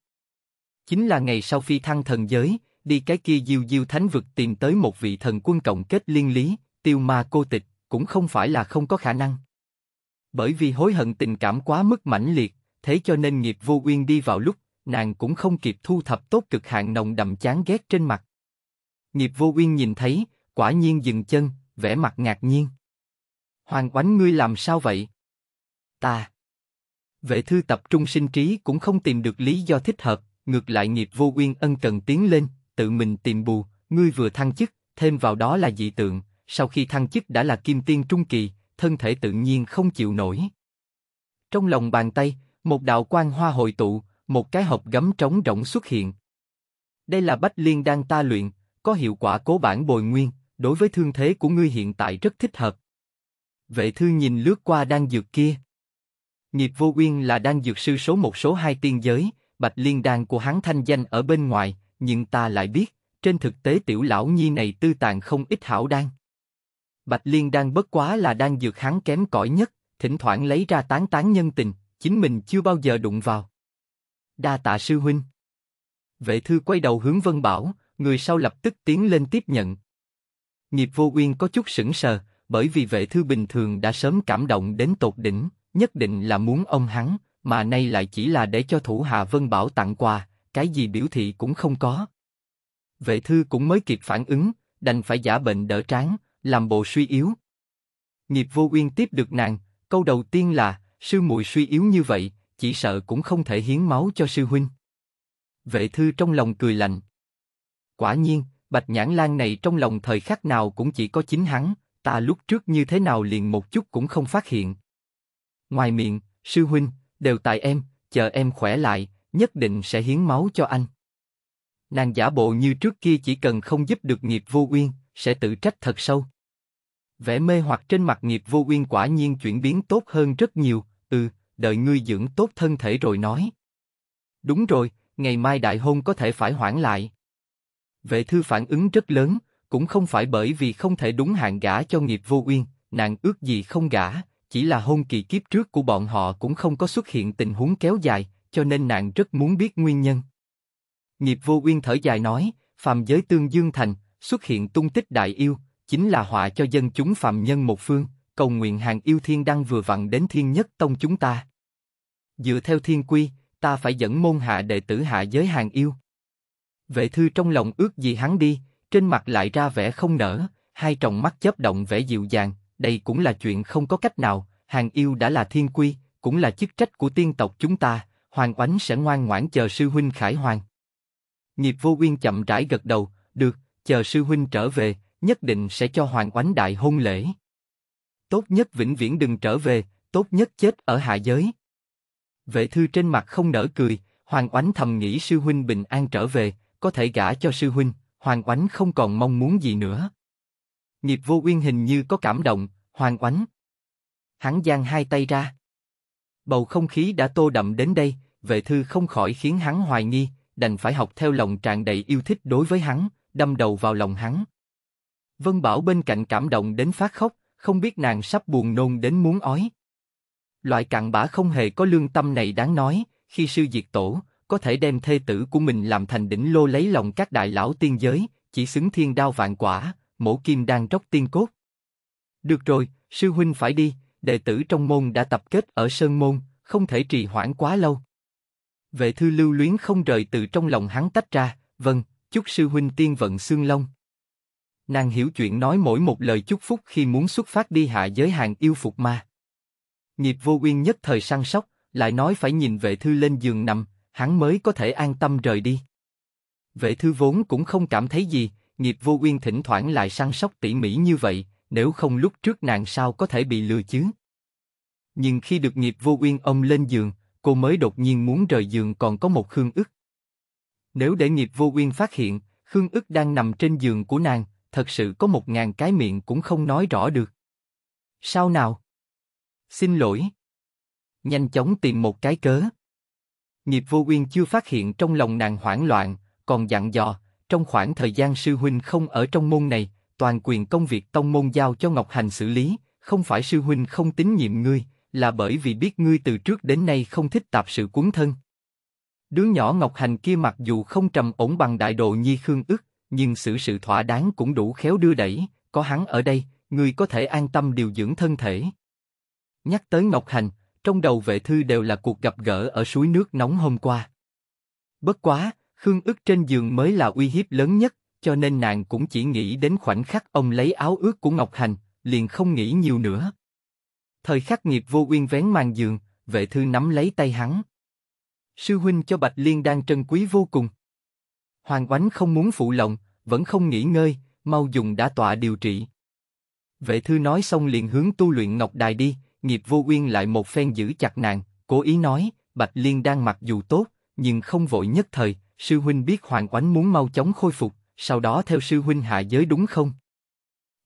Chính là ngày sau phi thăng thần giới, đi cái kia diêu diêu thánh vực tìm tới một vị thần quân cộng kết liên lý, tiêu ma cô tịch, cũng không phải là không có khả năng. Bởi vì hối hận tình cảm quá mức mãnh liệt, thế cho nên nghiệp vô uyên đi vào lúc, nàng cũng không kịp thu thập tốt cực hạn nồng đậm chán ghét trên mặt. Nghiệp vô uyên nhìn thấy, quả nhiên dừng chân, vẻ mặt ngạc nhiên. Hoàng oánh ngươi làm sao vậy? Ta. Vệ thư tập trung sinh trí cũng không tìm được lý do thích hợp, ngược lại nghiệp vô uyên ân cần tiến lên, tự mình tìm bù, ngươi vừa thăng chức, thêm vào đó là dị tượng, sau khi thăng chức đã là kim tiên trung kỳ, thân thể tự nhiên không chịu nổi. Trong lòng bàn tay, một đạo quan hoa hội tụ, một cái hộp gấm trống rỗng xuất hiện. Đây là bách liên đang ta luyện, có hiệu quả cố bản bồi nguyên, đối với thương thế của ngươi hiện tại rất thích hợp. Vệ thư nhìn lướt qua đang dược kia. Nghiệp vô uyên là đang dược sư số một số hai tiên giới, bạch liên đan của hắn thanh danh ở bên ngoài, nhưng ta lại biết, trên thực tế tiểu lão nhi này tư tàn không ít hảo đan. Bạch liên đan bất quá là đan dược hắn kém cỏi nhất, thỉnh thoảng lấy ra tán tán nhân tình, chính mình chưa bao giờ đụng vào. Đa tạ sư huynh. Vệ thư quay đầu hướng Vân Bảo, người sau lập tức tiến lên tiếp nhận. Nghiệp vô uyên có chút sững sờ, bởi vì vệ thư bình thường đã sớm cảm động đến tột đỉnh, nhất định là muốn ông hắn, mà nay lại chỉ là để cho thủ hạ Vân Bảo tặng quà, cái gì biểu thị cũng không có. Vệ thư cũng mới kịp phản ứng, đành phải giả bệnh đỡ tráng, làm bộ suy yếu. Nghiệp vô uyên tiếp được nàng, câu đầu tiên là, sư muội suy yếu như vậy, chỉ sợ cũng không thể hiến máu cho sư huynh. Vệ thư trong lòng cười lạnh. Quả nhiên, bạch nhãn lan này trong lòng thời khắc nào cũng chỉ có chính hắn, ta lúc trước như thế nào liền một chút cũng không phát hiện. Ngoài miệng, sư huynh, đều tại em, chờ em khỏe lại, nhất định sẽ hiến máu cho anh. Nàng giả bộ như trước kia chỉ cần không giúp được nghiệp vô uyên, sẽ tự trách thật sâu. Vẻ mê hoặc trên mặt nghiệp vô uyên quả nhiên chuyển biến tốt hơn rất nhiều, ừ, đợi ngươi dưỡng tốt thân thể rồi nói. Đúng rồi, ngày mai đại hôn có thể phải hoãn lại. Vệ thư phản ứng rất lớn, cũng không phải bởi vì không thể đúng hạn gả cho nghiệp vô uyên, nàng ước gì không gả, chỉ là hôn kỳ kiếp trước của bọn họ cũng không có xuất hiện tình huống kéo dài, cho nên nàng rất muốn biết nguyên nhân. Nghiệp vô uyên thở dài nói, phàm giới tương dương thành, xuất hiện tung tích đại yêu, chính là họa cho dân chúng phàm nhân một phương, cầu nguyện hàng yêu thiên đang vừa vặn đến thiên nhất tông chúng ta. Dựa theo thiên quy, ta phải dẫn môn hạ đệ tử hạ giới hàng yêu. Vệ thư trong lòng ước gì hắn đi, trên mặt lại ra vẻ không nở, hai tròng mắt chớp động vẻ dịu dàng, đây cũng là chuyện không có cách nào, hàng yêu đã là thiên quy, cũng là chức trách của tiên tộc chúng ta, Hoàng Oánh sẽ ngoan ngoãn chờ sư huynh khải hoàng. Nghiệp vô uyên chậm rãi gật đầu, được, chờ sư huynh trở về, nhất định sẽ cho Hoàng Oánh đại hôn lễ. Tốt nhất vĩnh viễn đừng trở về, tốt nhất chết ở hạ giới. Vệ thư trên mặt không nở cười, Hoàng Oánh thầm nghĩ sư huynh bình an trở về, có thể gả cho sư huynh, Hoàng Oánh không còn mong muốn gì nữa. Nghiệp vô uyên hình như có cảm động, hoàng oánh. Hắn giang hai tay ra. Bầu không khí đã tô đậm đến đây, vệ thư không khỏi khiến hắn hoài nghi, đành phải học theo lòng tràn đầy yêu thích đối với hắn, đâm đầu vào lòng hắn. Vân Bảo bên cạnh cảm động đến phát khóc, không biết nàng sắp buồn nôn đến muốn ói. Loại cặn bã không hề có lương tâm này đáng nói, khi sư diệt tổ, có thể đem thê tử của mình làm thành đỉnh lô lấy lòng các đại lão tiên giới, chỉ xứng thiên đao vạn quả, mổ kim đang róc tiên cốt. Được rồi, sư huynh phải đi, đệ tử trong môn đã tập kết ở Sơn Môn, không thể trì hoãn quá lâu. Vệ thư lưu luyến không rời từ trong lòng hắn tách ra, vâng, chúc sư huynh tiên vận xương long. Nàng hiểu chuyện nói mỗi một lời chúc phúc khi muốn xuất phát đi hạ giới hàng yêu phục ma. Nghiệp vô uyên nhất thời săn sóc, lại nói phải nhìn vệ thư lên giường nằm, hắn mới có thể an tâm rời đi. Vệ thư vốn cũng không cảm thấy gì, nghiệp vô uyên thỉnh thoảng lại săn sóc tỉ mỉ như vậy, nếu không lúc trước nàng sao có thể bị lừa chứ. Nhưng khi được nghiệp vô uyên ôm lên giường, cô mới đột nhiên muốn rời giường còn có một khương ức. Nếu để nghiệp vô uyên phát hiện, khương ức đang nằm trên giường của nàng, thật sự có một ngàn cái miệng cũng không nói rõ được. Sao nào? Xin lỗi. Nhanh chóng tìm một cái cớ. Nghiệp vô uyên chưa phát hiện trong lòng nàng hoảng loạn, còn dặn dò, trong khoảng thời gian sư huynh không ở trong môn này, toàn quyền công việc tông môn giao cho Ngọc Hành xử lý, không phải sư huynh không tín nhiệm ngươi, là bởi vì biết ngươi từ trước đến nay không thích tạp sự cuốn thân. Đứa nhỏ Ngọc Hành kia mặc dù không trầm ổn bằng đại độ nhi khương ức, nhưng sự sự thỏa đáng cũng đủ khéo đưa đẩy, có hắn ở đây, ngươi có thể an tâm điều dưỡng thân thể. Nhắc tới Ngọc Hành, trong đầu vệ thư đều là cuộc gặp gỡ ở suối nước nóng hôm qua. Bất quá, Khương ức trên giường mới là uy hiếp lớn nhất, cho nên nàng cũng chỉ nghĩ đến khoảnh khắc ông lấy áo ướt của Ngọc Hành, liền không nghĩ nhiều nữa. Thời khắc nghiệp vô uyên vén màn giường, vệ thư nắm lấy tay hắn. Sư huynh cho Bạch Liên đang trân quý vô cùng. Hoàng Oánh không muốn phụ lòng, vẫn không nghỉ ngơi, mau dùng đã tọa điều trị. Vệ thư nói xong liền hướng tu luyện Ngọc Đài đi, nghiệp vô uyên lại một phen giữ chặt nàng, cố ý nói, Bạch Liên đang mặc dù tốt, nhưng không vội nhất thời, Sư huynh biết Hoàng Oánh muốn mau chóng khôi phục, sau đó theo sư huynh hạ giới đúng không?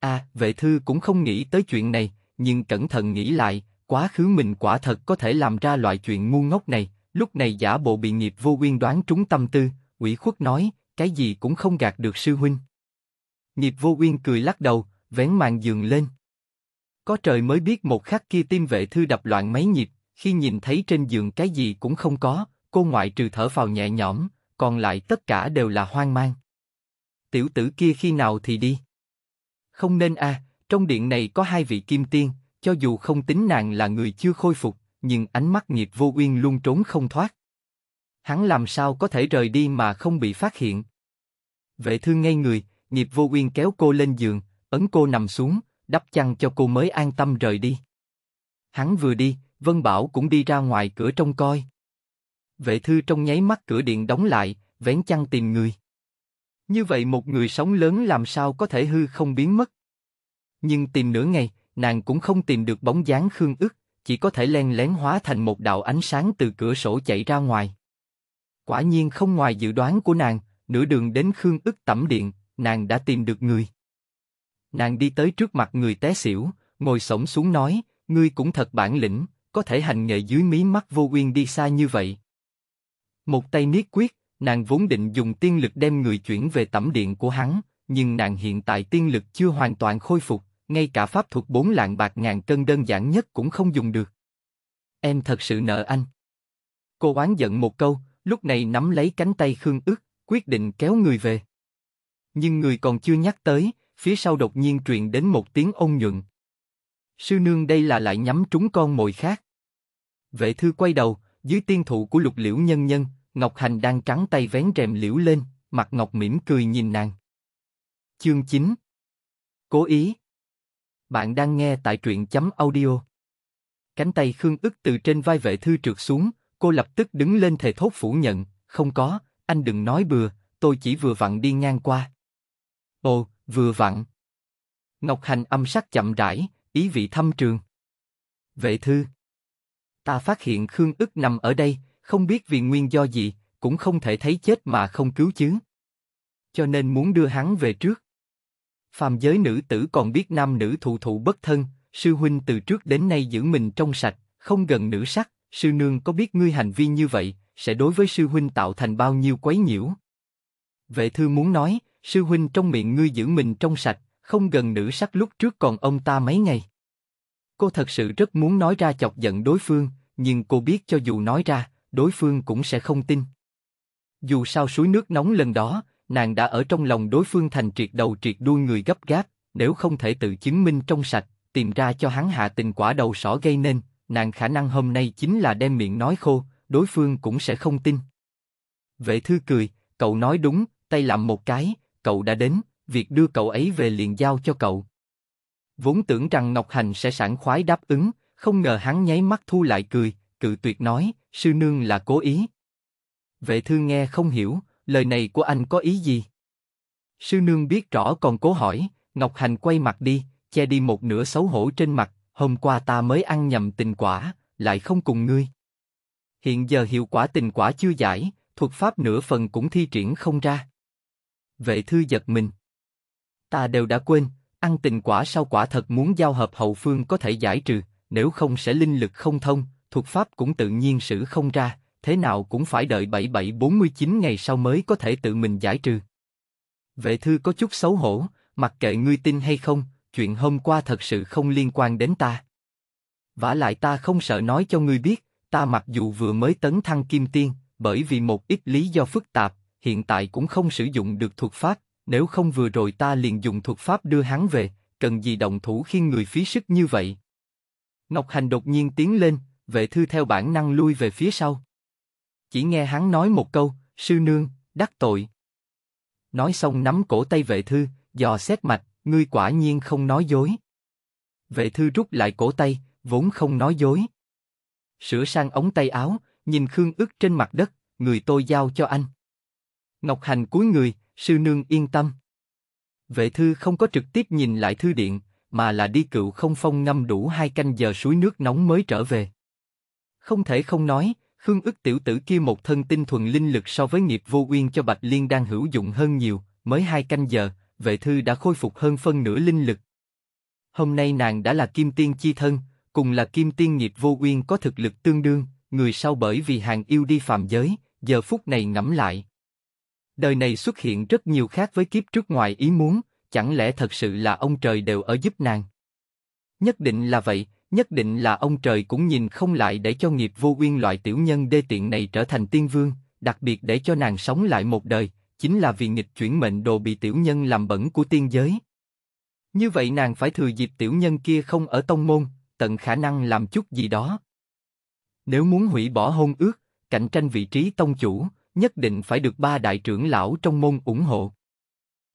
A, à, vệ thư cũng không nghĩ tới chuyện này, nhưng cẩn thận nghĩ lại, quá khứ mình quả thật có thể làm ra loại chuyện ngu ngốc này, lúc này giả bộ bị nghiệp vô uyên đoán trúng tâm tư, quỷ khuất nói, cái gì cũng không gạt được sư huynh. Nghiệp vô uyên cười lắc đầu, vén màn giường lên. Có trời mới biết một khắc kia tim vệ thư đập loạn mấy nhịp, khi nhìn thấy trên giường cái gì cũng không có, cô ngoại trừ thở vào nhẹ nhõm, còn lại tất cả đều là hoang mang. Tiểu tử kia khi nào thì đi? Không nên a, à, trong điện này có hai vị kim tiên, cho dù không tính nàng là người chưa khôi phục, nhưng ánh mắt nhiệt vô uyên luôn trốn không thoát. Hắn làm sao có thể rời đi mà không bị phát hiện? Vệ thương ngay người, nghiệp vô uyên kéo cô lên giường, ấn cô nằm xuống, đắp chăn cho cô mới an tâm rời đi. Hắn vừa đi, Vân Bảo cũng đi ra ngoài cửa trông coi vệ thư trong nháy mắt cửa điện đóng lại, vén chăn tìm người. Như vậy một người sống lớn làm sao có thể hư không biến mất. Nhưng tìm nửa ngày, nàng cũng không tìm được bóng dáng Khương ức, chỉ có thể len lén hóa thành một đạo ánh sáng từ cửa sổ chạy ra ngoài. Quả nhiên không ngoài dự đoán của nàng, nửa đường đến Khương ức tẩm điện, nàng đã tìm được người. Nàng đi tới trước mặt người té xỉu, ngồi sổng xuống nói, ngươi cũng thật bản lĩnh, có thể hành nghệ dưới mí mắt vô uyên đi xa như vậy, một tay niết quyết, nàng vốn định dùng tiên lực đem người chuyển về tẩm điện của hắn, nhưng nàng hiện tại tiên lực chưa hoàn toàn khôi phục, ngay cả pháp thuật bốn lạng bạc ngàn cân đơn giản nhất cũng không dùng được. Em thật sự nợ anh. Cô oán giận một câu, lúc này nắm lấy cánh tay Khương ức, quyết định kéo người về. Nhưng người còn chưa nhắc tới, phía sau đột nhiên truyền đến một tiếng ôn nhuận. Sư nương đây là lại nhắm trúng con mồi khác. Vệ thư quay đầu, dưới tiên thụ của lục liễu nhân nhân, Ngọc Hành đang trắng tay vén rèm liễu lên, mặt Ngọc mỉm cười nhìn nàng. Chương 9 Cố ý Bạn đang nghe tại truyện chấm audio. Cánh tay Khương ức từ trên vai vệ thư trượt xuống, cô lập tức đứng lên thề thốt phủ nhận, không có, anh đừng nói bừa, tôi chỉ vừa vặn đi ngang qua. Ồ, vừa vặn. Ngọc Hành âm sắc chậm rãi, ý vị thâm trường. Vệ thư Ta phát hiện Khương ức nằm ở đây, không biết vì nguyên do gì, cũng không thể thấy chết mà không cứu chứ. Cho nên muốn đưa hắn về trước. Phàm giới nữ tử còn biết nam nữ thụ thụ bất thân, sư huynh từ trước đến nay giữ mình trong sạch, không gần nữ sắc, sư nương có biết ngươi hành vi như vậy, sẽ đối với sư huynh tạo thành bao nhiêu quấy nhiễu. Vệ thư muốn nói, sư huynh trong miệng ngươi giữ mình trong sạch, không gần nữ sắc lúc trước còn ông ta mấy ngày. Cô thật sự rất muốn nói ra chọc giận đối phương, nhưng cô biết cho dù nói ra, đối phương cũng sẽ không tin. Dù sao suối nước nóng lần đó, nàng đã ở trong lòng đối phương thành triệt đầu triệt đuôi người gấp gáp, nếu không thể tự chứng minh trong sạch, tìm ra cho hắn hạ tình quả đầu sỏ gây nên, nàng khả năng hôm nay chính là đem miệng nói khô, đối phương cũng sẽ không tin. Vệ thư cười, cậu nói đúng, tay làm một cái, cậu đã đến, việc đưa cậu ấy về liền giao cho cậu. Vốn tưởng rằng Ngọc Hành sẽ sẵn khoái đáp ứng, không ngờ hắn nháy mắt thu lại cười, cự tuyệt nói, sư nương là cố ý. Vệ thư nghe không hiểu, lời này của anh có ý gì? Sư nương biết rõ còn cố hỏi, Ngọc Hành quay mặt đi, che đi một nửa xấu hổ trên mặt, hôm qua ta mới ăn nhầm tình quả, lại không cùng ngươi. Hiện giờ hiệu quả tình quả chưa giải, thuật pháp nửa phần cũng thi triển không ra. Vệ thư giật mình. Ta đều đã quên, Ăn tình quả sau quả thật muốn giao hợp hậu phương có thể giải trừ, nếu không sẽ linh lực không thông, thuộc pháp cũng tự nhiên sử không ra, thế nào cũng phải đợi 7749 ngày sau mới có thể tự mình giải trừ. Vệ thư có chút xấu hổ, mặc kệ ngươi tin hay không, chuyện hôm qua thật sự không liên quan đến ta. Vả lại ta không sợ nói cho ngươi biết, ta mặc dù vừa mới tấn thăng kim tiên, bởi vì một ít lý do phức tạp, hiện tại cũng không sử dụng được thuật pháp, nếu không vừa rồi ta liền dùng thuật pháp đưa hắn về, cần gì động thủ khi người phí sức như vậy. Ngọc Hành đột nhiên tiến lên, vệ thư theo bản năng lui về phía sau. Chỉ nghe hắn nói một câu, sư nương, đắc tội. Nói xong nắm cổ tay vệ thư, dò xét mạch, ngươi quả nhiên không nói dối. Vệ thư rút lại cổ tay, vốn không nói dối. Sửa sang ống tay áo, nhìn Khương ức trên mặt đất, người tôi giao cho anh. Ngọc Hành cúi người, sư nương yên tâm. Vệ thư không có trực tiếp nhìn lại thư điện, mà là đi cựu không phong ngâm đủ hai canh giờ suối nước nóng mới trở về. Không thể không nói, Khương ức tiểu tử kia một thân tinh thuần linh lực so với nghiệp vô uyên cho Bạch Liên đang hữu dụng hơn nhiều, mới hai canh giờ, vệ thư đã khôi phục hơn phân nửa linh lực. Hôm nay nàng đã là kim tiên chi thân, cùng là kim tiên nghiệp vô uyên có thực lực tương đương, người sau bởi vì hàng yêu đi phạm giới, giờ phút này ngẫm lại, Đời này xuất hiện rất nhiều khác với kiếp trước ngoài ý muốn, chẳng lẽ thật sự là ông trời đều ở giúp nàng? Nhất định là vậy, nhất định là ông trời cũng nhìn không lại để cho nghiệp vô uyên loại tiểu nhân đê tiện này trở thành tiên vương, đặc biệt để cho nàng sống lại một đời, chính là vì nghịch chuyển mệnh đồ bị tiểu nhân làm bẩn của tiên giới. Như vậy nàng phải thừa dịp tiểu nhân kia không ở tông môn, tận khả năng làm chút gì đó. Nếu muốn hủy bỏ hôn ước, cạnh tranh vị trí tông chủ, nhất định phải được ba đại trưởng lão trong môn ủng hộ.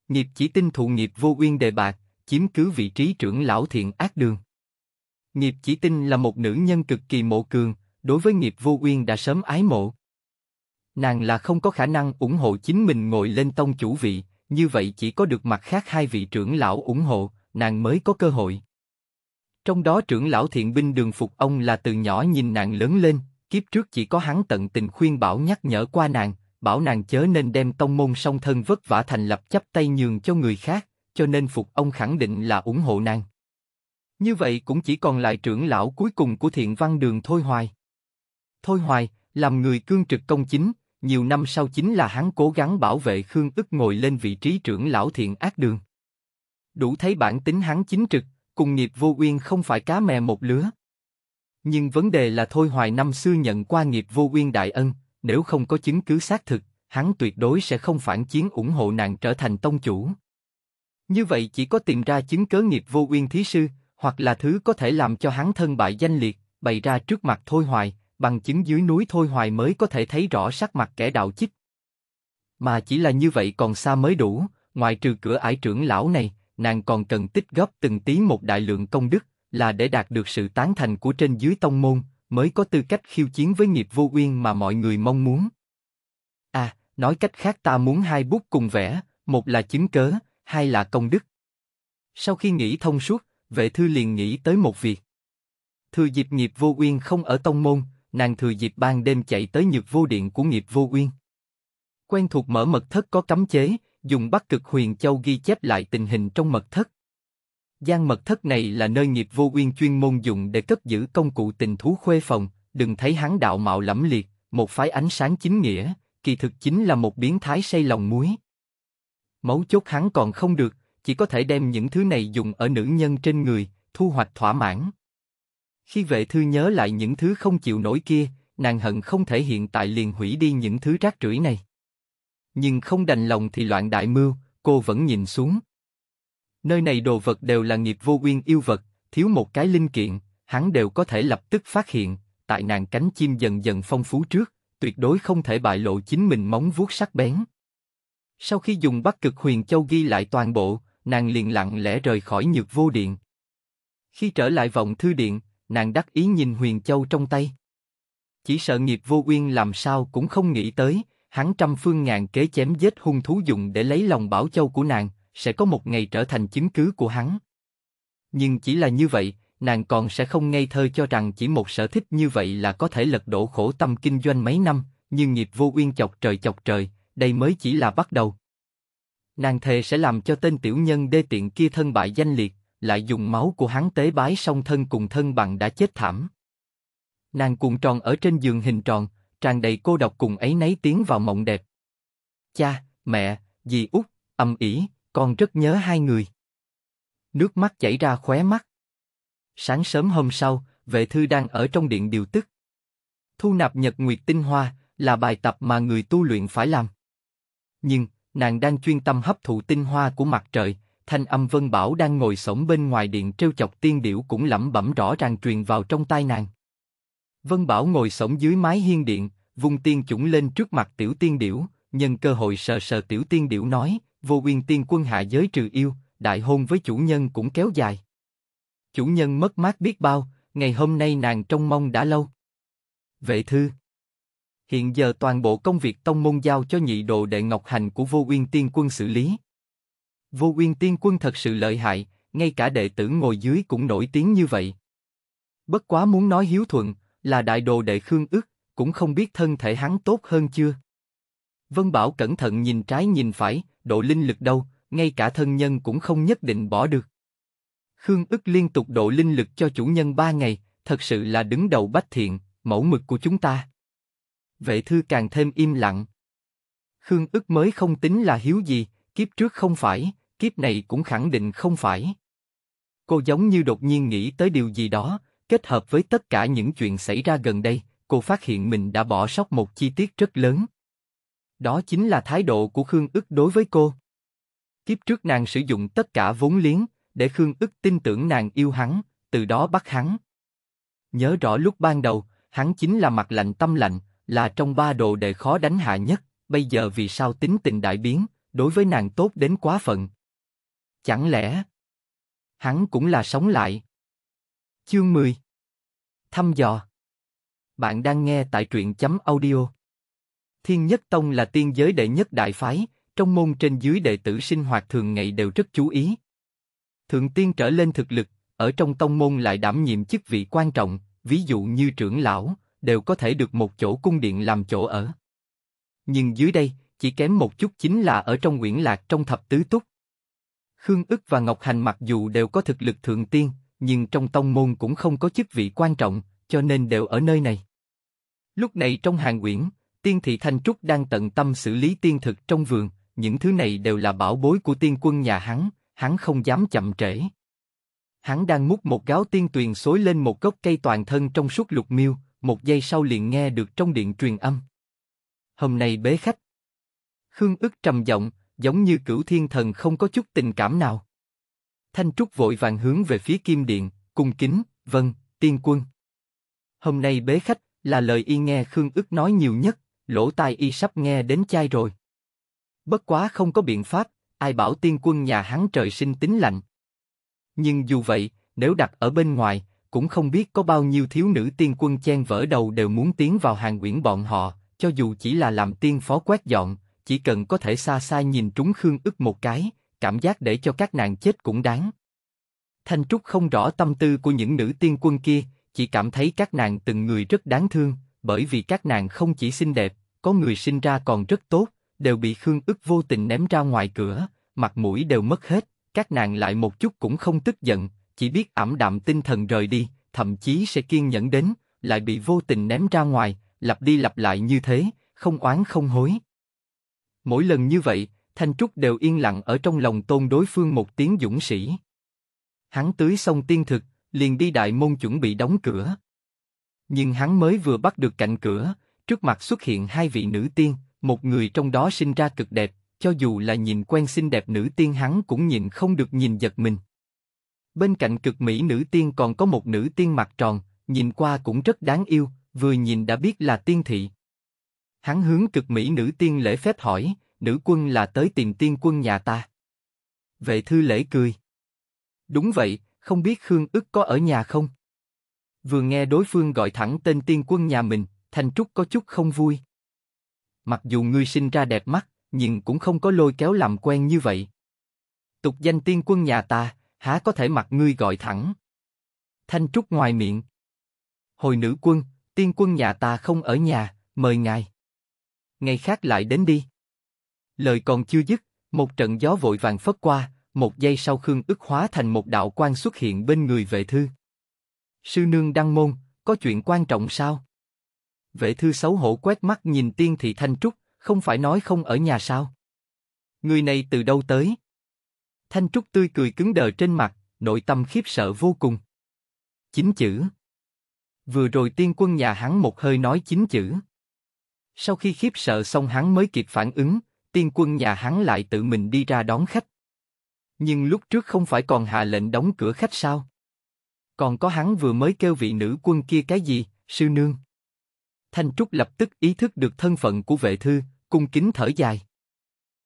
Nghiệp chỉ tinh thụ nghiệp vô uyên đề bạc, chiếm cứ vị trí trưởng lão thiện ác đường. Nghiệp chỉ tinh là một nữ nhân cực kỳ mộ cường, đối với nghiệp vô uyên đã sớm ái mộ. Nàng là không có khả năng ủng hộ chính mình ngồi lên tông chủ vị, như vậy chỉ có được mặt khác hai vị trưởng lão ủng hộ, nàng mới có cơ hội. Trong đó trưởng lão thiện binh đường phục ông là từ nhỏ nhìn nàng lớn lên, Kiếp trước chỉ có hắn tận tình khuyên bảo nhắc nhở qua nàng, bảo nàng chớ nên đem tông môn song thân vất vả thành lập chấp tay nhường cho người khác, cho nên Phục ông khẳng định là ủng hộ nàng. Như vậy cũng chỉ còn lại trưởng lão cuối cùng của thiện văn đường Thôi Hoài. Thôi Hoài, làm người cương trực công chính, nhiều năm sau chính là hắn cố gắng bảo vệ Khương ức ngồi lên vị trí trưởng lão thiện ác đường. Đủ thấy bản tính hắn chính trực, cùng nghiệp vô uyên không phải cá mè một lứa. Nhưng vấn đề là Thôi Hoài năm xưa nhận qua nghiệp vô uyên đại ân, nếu không có chứng cứ xác thực, hắn tuyệt đối sẽ không phản chiến ủng hộ nàng trở thành tông chủ. Như vậy chỉ có tìm ra chứng cớ nghiệp vô uyên thí sư, hoặc là thứ có thể làm cho hắn thân bại danh liệt, bày ra trước mặt Thôi Hoài, bằng chứng dưới núi Thôi Hoài mới có thể thấy rõ sắc mặt kẻ đạo chích. Mà chỉ là như vậy còn xa mới đủ, ngoài trừ cửa ải trưởng lão này, nàng còn cần tích góp từng tí một đại lượng công đức, là để đạt được sự tán thành của trên dưới tông môn, mới có tư cách khiêu chiến với nghiệp vô uyên mà mọi người mong muốn. À, nói cách khác ta muốn hai bút cùng vẽ, một là chứng cớ, hai là công đức. Sau khi nghĩ thông suốt, vệ thư liền nghĩ tới một việc. Thừa dịp nghiệp vô uyên không ở tông môn, nàng thừa dịp ban đêm chạy tới nhược vô điện của nghiệp vô uyên. Quen thuộc mở mật thất có cấm chế, dùng bắc cực huyền châu ghi chép lại tình hình trong mật thất. Gian mật thất này là nơi nghiệp vô uyên chuyên môn dùng để cất giữ công cụ tình thú khuê phòng, đừng thấy hắn đạo mạo lẫm liệt, một phái ánh sáng chính nghĩa, kỳ thực chính là một biến thái say lòng muối. Mấu chốt hắn còn không được, chỉ có thể đem những thứ này dùng ở nữ nhân trên người, thu hoạch thỏa mãn. Khi vệ thư nhớ lại những thứ không chịu nổi kia, nàng hận không thể hiện tại liền hủy đi những thứ rác rưởi này. Nhưng không đành lòng thì loạn đại mưu, cô vẫn nhìn xuống. Nơi này đồ vật đều là nghiệp vô uyên yêu vật, thiếu một cái linh kiện, hắn đều có thể lập tức phát hiện, tại nàng cánh chim dần dần phong phú trước, tuyệt đối không thể bại lộ chính mình móng vuốt sắc bén. Sau khi dùng Bắc Cực Huyền Châu ghi lại toàn bộ, nàng liền lặng lẽ rời khỏi Nhược Vô Điện. Khi trở lại vòng thư điện, nàng đắc ý nhìn Huyền Châu trong tay. Chỉ sợ nghiệp vô uyên làm sao cũng không nghĩ tới, hắn trăm phương ngàn kế chém giết hung thú dùng để lấy lòng Bảo Châu của nàng, sẽ có một ngày trở thành chứng cứ của hắn. Nhưng chỉ là như vậy, nàng còn sẽ không ngây thơ cho rằng chỉ một sở thích như vậy là có thể lật đổ khổ tâm kinh doanh mấy năm, nhưng nghiệp vô uyên chọc trời chọc trời, đây mới chỉ là bắt đầu. Nàng thề sẽ làm cho tên tiểu nhân đê tiện kia thân bại danh liệt, lại dùng máu của hắn tế bái song thân cùng thân bằng đã chết thảm. Nàng cuộn tròn ở trên giường hình tròn, tràn đầy cô độc cùng ấy nấy tiến vào mộng đẹp. Cha, mẹ, dì út, âm ỉ, con rất nhớ hai người. Nước mắt chảy ra khóe mắt. Sáng sớm hôm sau, vệ thư đang ở trong điện điều tức. Thu nạp nhật nguyệt tinh hoa là bài tập mà người tu luyện phải làm. Nhưng, nàng đang chuyên tâm hấp thụ tinh hoa của mặt trời, thanh âm vân bảo đang ngồi sổng bên ngoài điện trêu chọc tiên điểu cũng lẩm bẩm rõ ràng truyền vào trong tai nàng. Vân bảo ngồi sổng dưới mái hiên điện, vung tiên chủng lên trước mặt tiểu tiên điểu, nhân cơ hội sờ sờ tiểu tiên điểu nói, vô quyền tiên quân hạ giới trừ yêu, đại hôn với chủ nhân cũng kéo dài. Chủ nhân mất mát biết bao, ngày hôm nay nàng trông mong đã lâu. Vệ thư Hiện giờ toàn bộ công việc tông môn giao cho nhị đồ đệ Ngọc Hành của vô uyên tiên quân xử lý. Vô uyên tiên quân thật sự lợi hại, ngay cả đệ tử ngồi dưới cũng nổi tiếng như vậy. Bất quá muốn nói hiếu thuận, là đại đồ đệ Khương ức, cũng không biết thân thể hắn tốt hơn chưa. Vân Bảo cẩn thận nhìn trái nhìn phải, độ linh lực đâu, ngay cả thân nhân cũng không nhất định bỏ được. Khương ức liên tục độ linh lực cho chủ nhân ba ngày, thật sự là đứng đầu bách thiện, mẫu mực của chúng ta. Vệ thư càng thêm im lặng. Khương ức mới không tính là hiếu gì, kiếp trước không phải, kiếp này cũng khẳng định không phải. Cô giống như đột nhiên nghĩ tới điều gì đó, kết hợp với tất cả những chuyện xảy ra gần đây, cô phát hiện mình đã bỏ sót một chi tiết rất lớn. Đó chính là thái độ của Khương ức đối với cô. Kiếp trước nàng sử dụng tất cả vốn liếng, để Khương ức tin tưởng nàng yêu hắn, từ đó bắt hắn. Nhớ rõ lúc ban đầu, hắn chính là mặt lạnh tâm lạnh, là trong ba đồ đệ khó đánh hạ nhất, bây giờ vì sao tính tình đại biến, đối với nàng tốt đến quá phận. Chẳng lẽ, hắn cũng là sống lại. Chương 10 Thăm dò Bạn đang nghe tại truyện chấm audio Thiên Nhất Tông là tiên giới đệ nhất đại phái, trong môn trên dưới đệ tử sinh hoạt thường ngày đều rất chú ý. Thượng tiên trở lên thực lực, ở trong tông môn lại đảm nhiệm chức vị quan trọng, ví dụ như trưởng lão, đều có thể được một chỗ cung điện làm chỗ ở. Nhưng dưới đây, chỉ kém một chút chính là ở trong Nguyễn Lạc trong thập tứ túc. Khương ức và Ngọc Hành mặc dù đều có thực lực thượng tiên, nhưng trong tông môn cũng không có chức vị quan trọng, cho nên đều ở nơi này. Lúc này trong hàng quyển, Tiên thị Thanh Trúc đang tận tâm xử lý tiên thực trong vườn, những thứ này đều là bảo bối của tiên quân nhà hắn, hắn không dám chậm trễ. Hắn đang múc một gáo tiên tuyền xối lên một gốc cây toàn thân trong suốt lục miêu, một giây sau liền nghe được trong điện truyền âm. Hôm nay bế khách. Khương ức trầm giọng, giống như cửu thiên thần không có chút tình cảm nào. Thanh Trúc vội vàng hướng về phía kim điện, cung kính, vâng, tiên quân. Hôm nay bế khách là lời y nghe Khương ức nói nhiều nhất, lỗ tai y sắp nghe đến chai rồi. Bất quá không có biện pháp, ai bảo tiên quân nhà hắn trời sinh tính lạnh. Nhưng dù vậy, nếu đặt ở bên ngoài, cũng không biết có bao nhiêu thiếu nữ tiên quân chen vỡ đầu đều muốn tiến vào hàng quyển bọn họ, cho dù chỉ là làm tiên phó quét dọn, chỉ cần có thể xa xa nhìn trúng khương ức một cái, cảm giác để cho các nàng chết cũng đáng. Thanh Trúc không rõ tâm tư của những nữ tiên quân kia, chỉ cảm thấy các nàng từng người rất đáng thương, bởi vì các nàng không chỉ xinh đẹp, có người sinh ra còn rất tốt, đều bị Khương ức vô tình ném ra ngoài cửa, mặt mũi đều mất hết, các nàng lại một chút cũng không tức giận, chỉ biết ảm đạm tinh thần rời đi, thậm chí sẽ kiên nhẫn đến, lại bị vô tình ném ra ngoài, lặp đi lặp lại như thế, không oán không hối. Mỗi lần như vậy, Thanh Trúc đều yên lặng ở trong lòng tôn đối phương một tiếng dũng sĩ. Hắn tưới xong tiên thực, liền đi đại môn chuẩn bị đóng cửa nhưng hắn mới vừa bắt được cạnh cửa, trước mặt xuất hiện hai vị nữ tiên, một người trong đó sinh ra cực đẹp, cho dù là nhìn quen xinh đẹp nữ tiên hắn cũng nhìn không được nhìn giật mình. Bên cạnh cực mỹ nữ tiên còn có một nữ tiên mặt tròn, nhìn qua cũng rất đáng yêu, vừa nhìn đã biết là tiên thị. Hắn hướng cực mỹ nữ tiên lễ phép hỏi, nữ quân là tới tìm tiên quân nhà ta. Vệ thư lễ cười. Đúng vậy, không biết Khương ức có ở nhà không? Vừa nghe đối phương gọi thẳng tên tiên quân nhà mình, thanh Trúc có chút không vui. Mặc dù ngươi sinh ra đẹp mắt, nhưng cũng không có lôi kéo làm quen như vậy. Tục danh tiên quân nhà ta, há có thể mặc ngươi gọi thẳng. Thanh Trúc ngoài miệng. Hồi nữ quân, tiên quân nhà ta không ở nhà, mời ngài. Ngày khác lại đến đi. Lời còn chưa dứt, một trận gió vội vàng phất qua, một giây sau Khương ức hóa thành một đạo quan xuất hiện bên người vệ thư sư nương đăng môn, có chuyện quan trọng sao? Vệ thư xấu hổ quét mắt nhìn tiên thị thanh trúc, không phải nói không ở nhà sao? Người này từ đâu tới? Thanh trúc tươi cười cứng đờ trên mặt, nội tâm khiếp sợ vô cùng. Chính chữ. Vừa rồi tiên quân nhà hắn một hơi nói chính chữ. Sau khi khiếp sợ xong hắn mới kịp phản ứng, tiên quân nhà hắn lại tự mình đi ra đón khách. Nhưng lúc trước không phải còn hạ lệnh đóng cửa khách sao? còn có hắn vừa mới kêu vị nữ quân kia cái gì, sư nương. Thanh Trúc lập tức ý thức được thân phận của vệ thư, cung kính thở dài.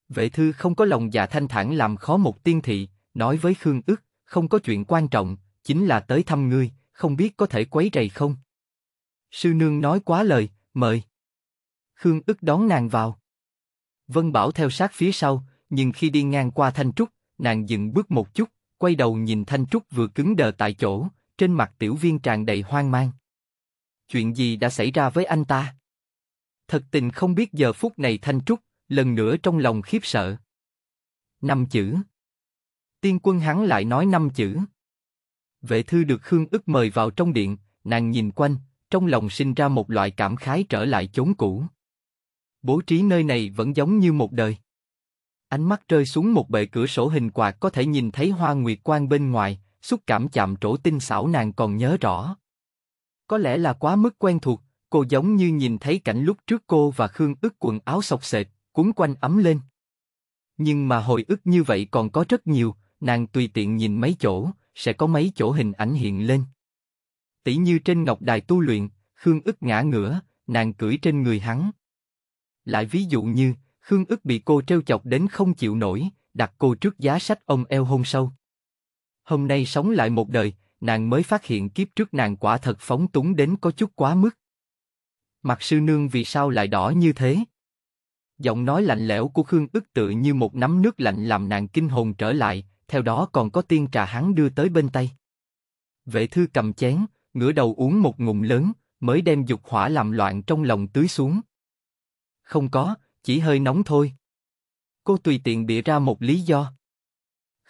Vệ thư không có lòng già dạ thanh thản làm khó một tiên thị, nói với Khương ức, không có chuyện quan trọng, chính là tới thăm ngươi, không biết có thể quấy rầy không. Sư nương nói quá lời, mời. Khương ức đón nàng vào. Vân Bảo theo sát phía sau, nhưng khi đi ngang qua Thanh Trúc, nàng dừng bước một chút, quay đầu nhìn Thanh Trúc vừa cứng đờ tại chỗ, trên mặt tiểu viên tràn đầy hoang mang. Chuyện gì đã xảy ra với anh ta? Thật tình không biết giờ phút này Thanh Trúc, lần nữa trong lòng khiếp sợ. Năm chữ. Tiên quân hắn lại nói năm chữ. Vệ thư được Khương ức mời vào trong điện, nàng nhìn quanh, trong lòng sinh ra một loại cảm khái trở lại chốn cũ. Bố trí nơi này vẫn giống như một đời. Ánh mắt rơi xuống một bệ cửa sổ hình quạt có thể nhìn thấy hoa nguyệt quang bên ngoài, xúc cảm chạm trổ tinh xảo nàng còn nhớ rõ. Có lẽ là quá mức quen thuộc, cô giống như nhìn thấy cảnh lúc trước cô và Khương ức quần áo sọc sệt, cuốn quanh ấm lên. Nhưng mà hồi ức như vậy còn có rất nhiều, nàng tùy tiện nhìn mấy chỗ, sẽ có mấy chỗ hình ảnh hiện lên. Tỷ như trên ngọc đài tu luyện, Khương ức ngã ngửa, nàng cưỡi trên người hắn. Lại ví dụ như, Khương ức bị cô treo chọc đến không chịu nổi, đặt cô trước giá sách ông eo hôn sâu. Hôm nay sống lại một đời, nàng mới phát hiện kiếp trước nàng quả thật phóng túng đến có chút quá mức. Mặt sư nương vì sao lại đỏ như thế? Giọng nói lạnh lẽo của Khương ức tự như một nắm nước lạnh làm nàng kinh hồn trở lại, theo đó còn có tiên trà hắn đưa tới bên tay. Vệ thư cầm chén, ngửa đầu uống một ngụm lớn, mới đem dục hỏa làm loạn trong lòng tưới xuống. Không có, chỉ hơi nóng thôi. Cô tùy tiện bịa ra một lý do.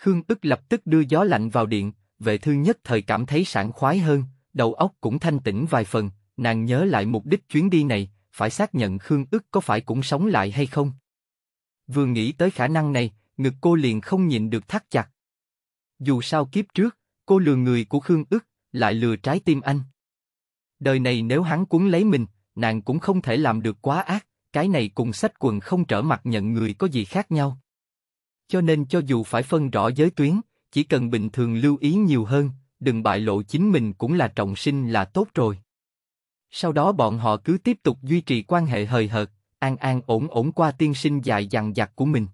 Khương ức lập tức đưa gió lạnh vào điện, vệ thư nhất thời cảm thấy sảng khoái hơn, đầu óc cũng thanh tĩnh vài phần, nàng nhớ lại mục đích chuyến đi này, phải xác nhận Khương ức có phải cũng sống lại hay không. Vừa nghĩ tới khả năng này, ngực cô liền không nhịn được thắt chặt. Dù sao kiếp trước, cô lừa người của Khương ức, lại lừa trái tim anh. Đời này nếu hắn cuốn lấy mình, nàng cũng không thể làm được quá ác, cái này cùng sách quần không trở mặt nhận người có gì khác nhau. Cho nên cho dù phải phân rõ giới tuyến, chỉ cần bình thường lưu ý nhiều hơn, đừng bại lộ chính mình cũng là trọng sinh là tốt rồi. Sau đó bọn họ cứ tiếp tục duy trì quan hệ hời hợt, an an ổn ổn qua tiên sinh dài dằng dặc của mình.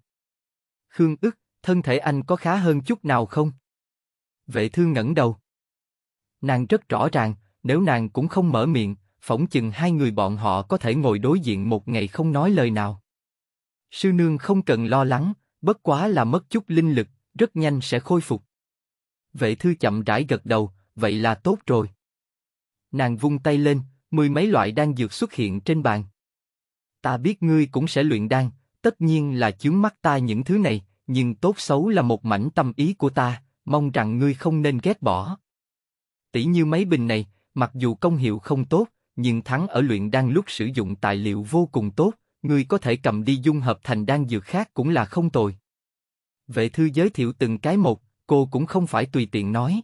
Khương ức, thân thể anh có khá hơn chút nào không? Vệ thương ngẩng đầu. Nàng rất rõ ràng, nếu nàng cũng không mở miệng, phỏng chừng hai người bọn họ có thể ngồi đối diện một ngày không nói lời nào. Sư nương không cần lo lắng, bất quá là mất chút linh lực, rất nhanh sẽ khôi phục. Vệ thư chậm rãi gật đầu, vậy là tốt rồi. Nàng vung tay lên, mười mấy loại đan dược xuất hiện trên bàn. Ta biết ngươi cũng sẽ luyện đan, tất nhiên là chướng mắt ta những thứ này, nhưng tốt xấu là một mảnh tâm ý của ta, mong rằng ngươi không nên ghét bỏ. Tỷ như mấy bình này, mặc dù công hiệu không tốt, nhưng thắng ở luyện đan lúc sử dụng tài liệu vô cùng tốt, người có thể cầm đi dung hợp thành đan dược khác cũng là không tồi. Vệ thư giới thiệu từng cái một, cô cũng không phải tùy tiện nói.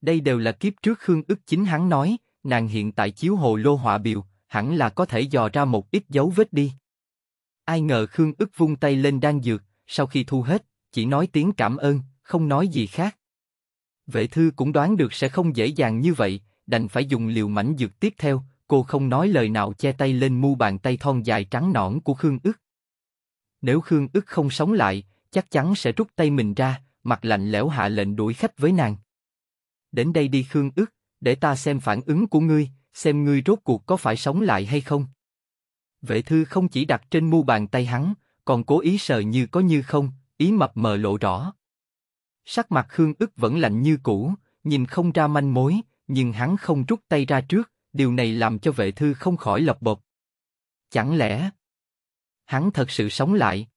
Đây đều là kiếp trước Khương ức chính hắn nói, nàng hiện tại chiếu hồ lô họa biểu, hẳn là có thể dò ra một ít dấu vết đi. Ai ngờ Khương ức vung tay lên đan dược, sau khi thu hết, chỉ nói tiếng cảm ơn, không nói gì khác. Vệ thư cũng đoán được sẽ không dễ dàng như vậy, đành phải dùng liều mảnh dược tiếp theo, cô không nói lời nào che tay lên mu bàn tay thon dài trắng nõn của Khương ức. Nếu Khương ức không sống lại, chắc chắn sẽ rút tay mình ra, mặt lạnh lẽo hạ lệnh đuổi khách với nàng. Đến đây đi Khương ức, để ta xem phản ứng của ngươi, xem ngươi rốt cuộc có phải sống lại hay không. Vệ thư không chỉ đặt trên mu bàn tay hắn, còn cố ý sờ như có như không, ý mập mờ lộ rõ. Sắc mặt Khương ức vẫn lạnh như cũ, nhìn không ra manh mối, nhưng hắn không rút tay ra trước, điều này làm cho vệ thư không khỏi lập bộp. Chẳng lẽ hắn thật sự sống lại?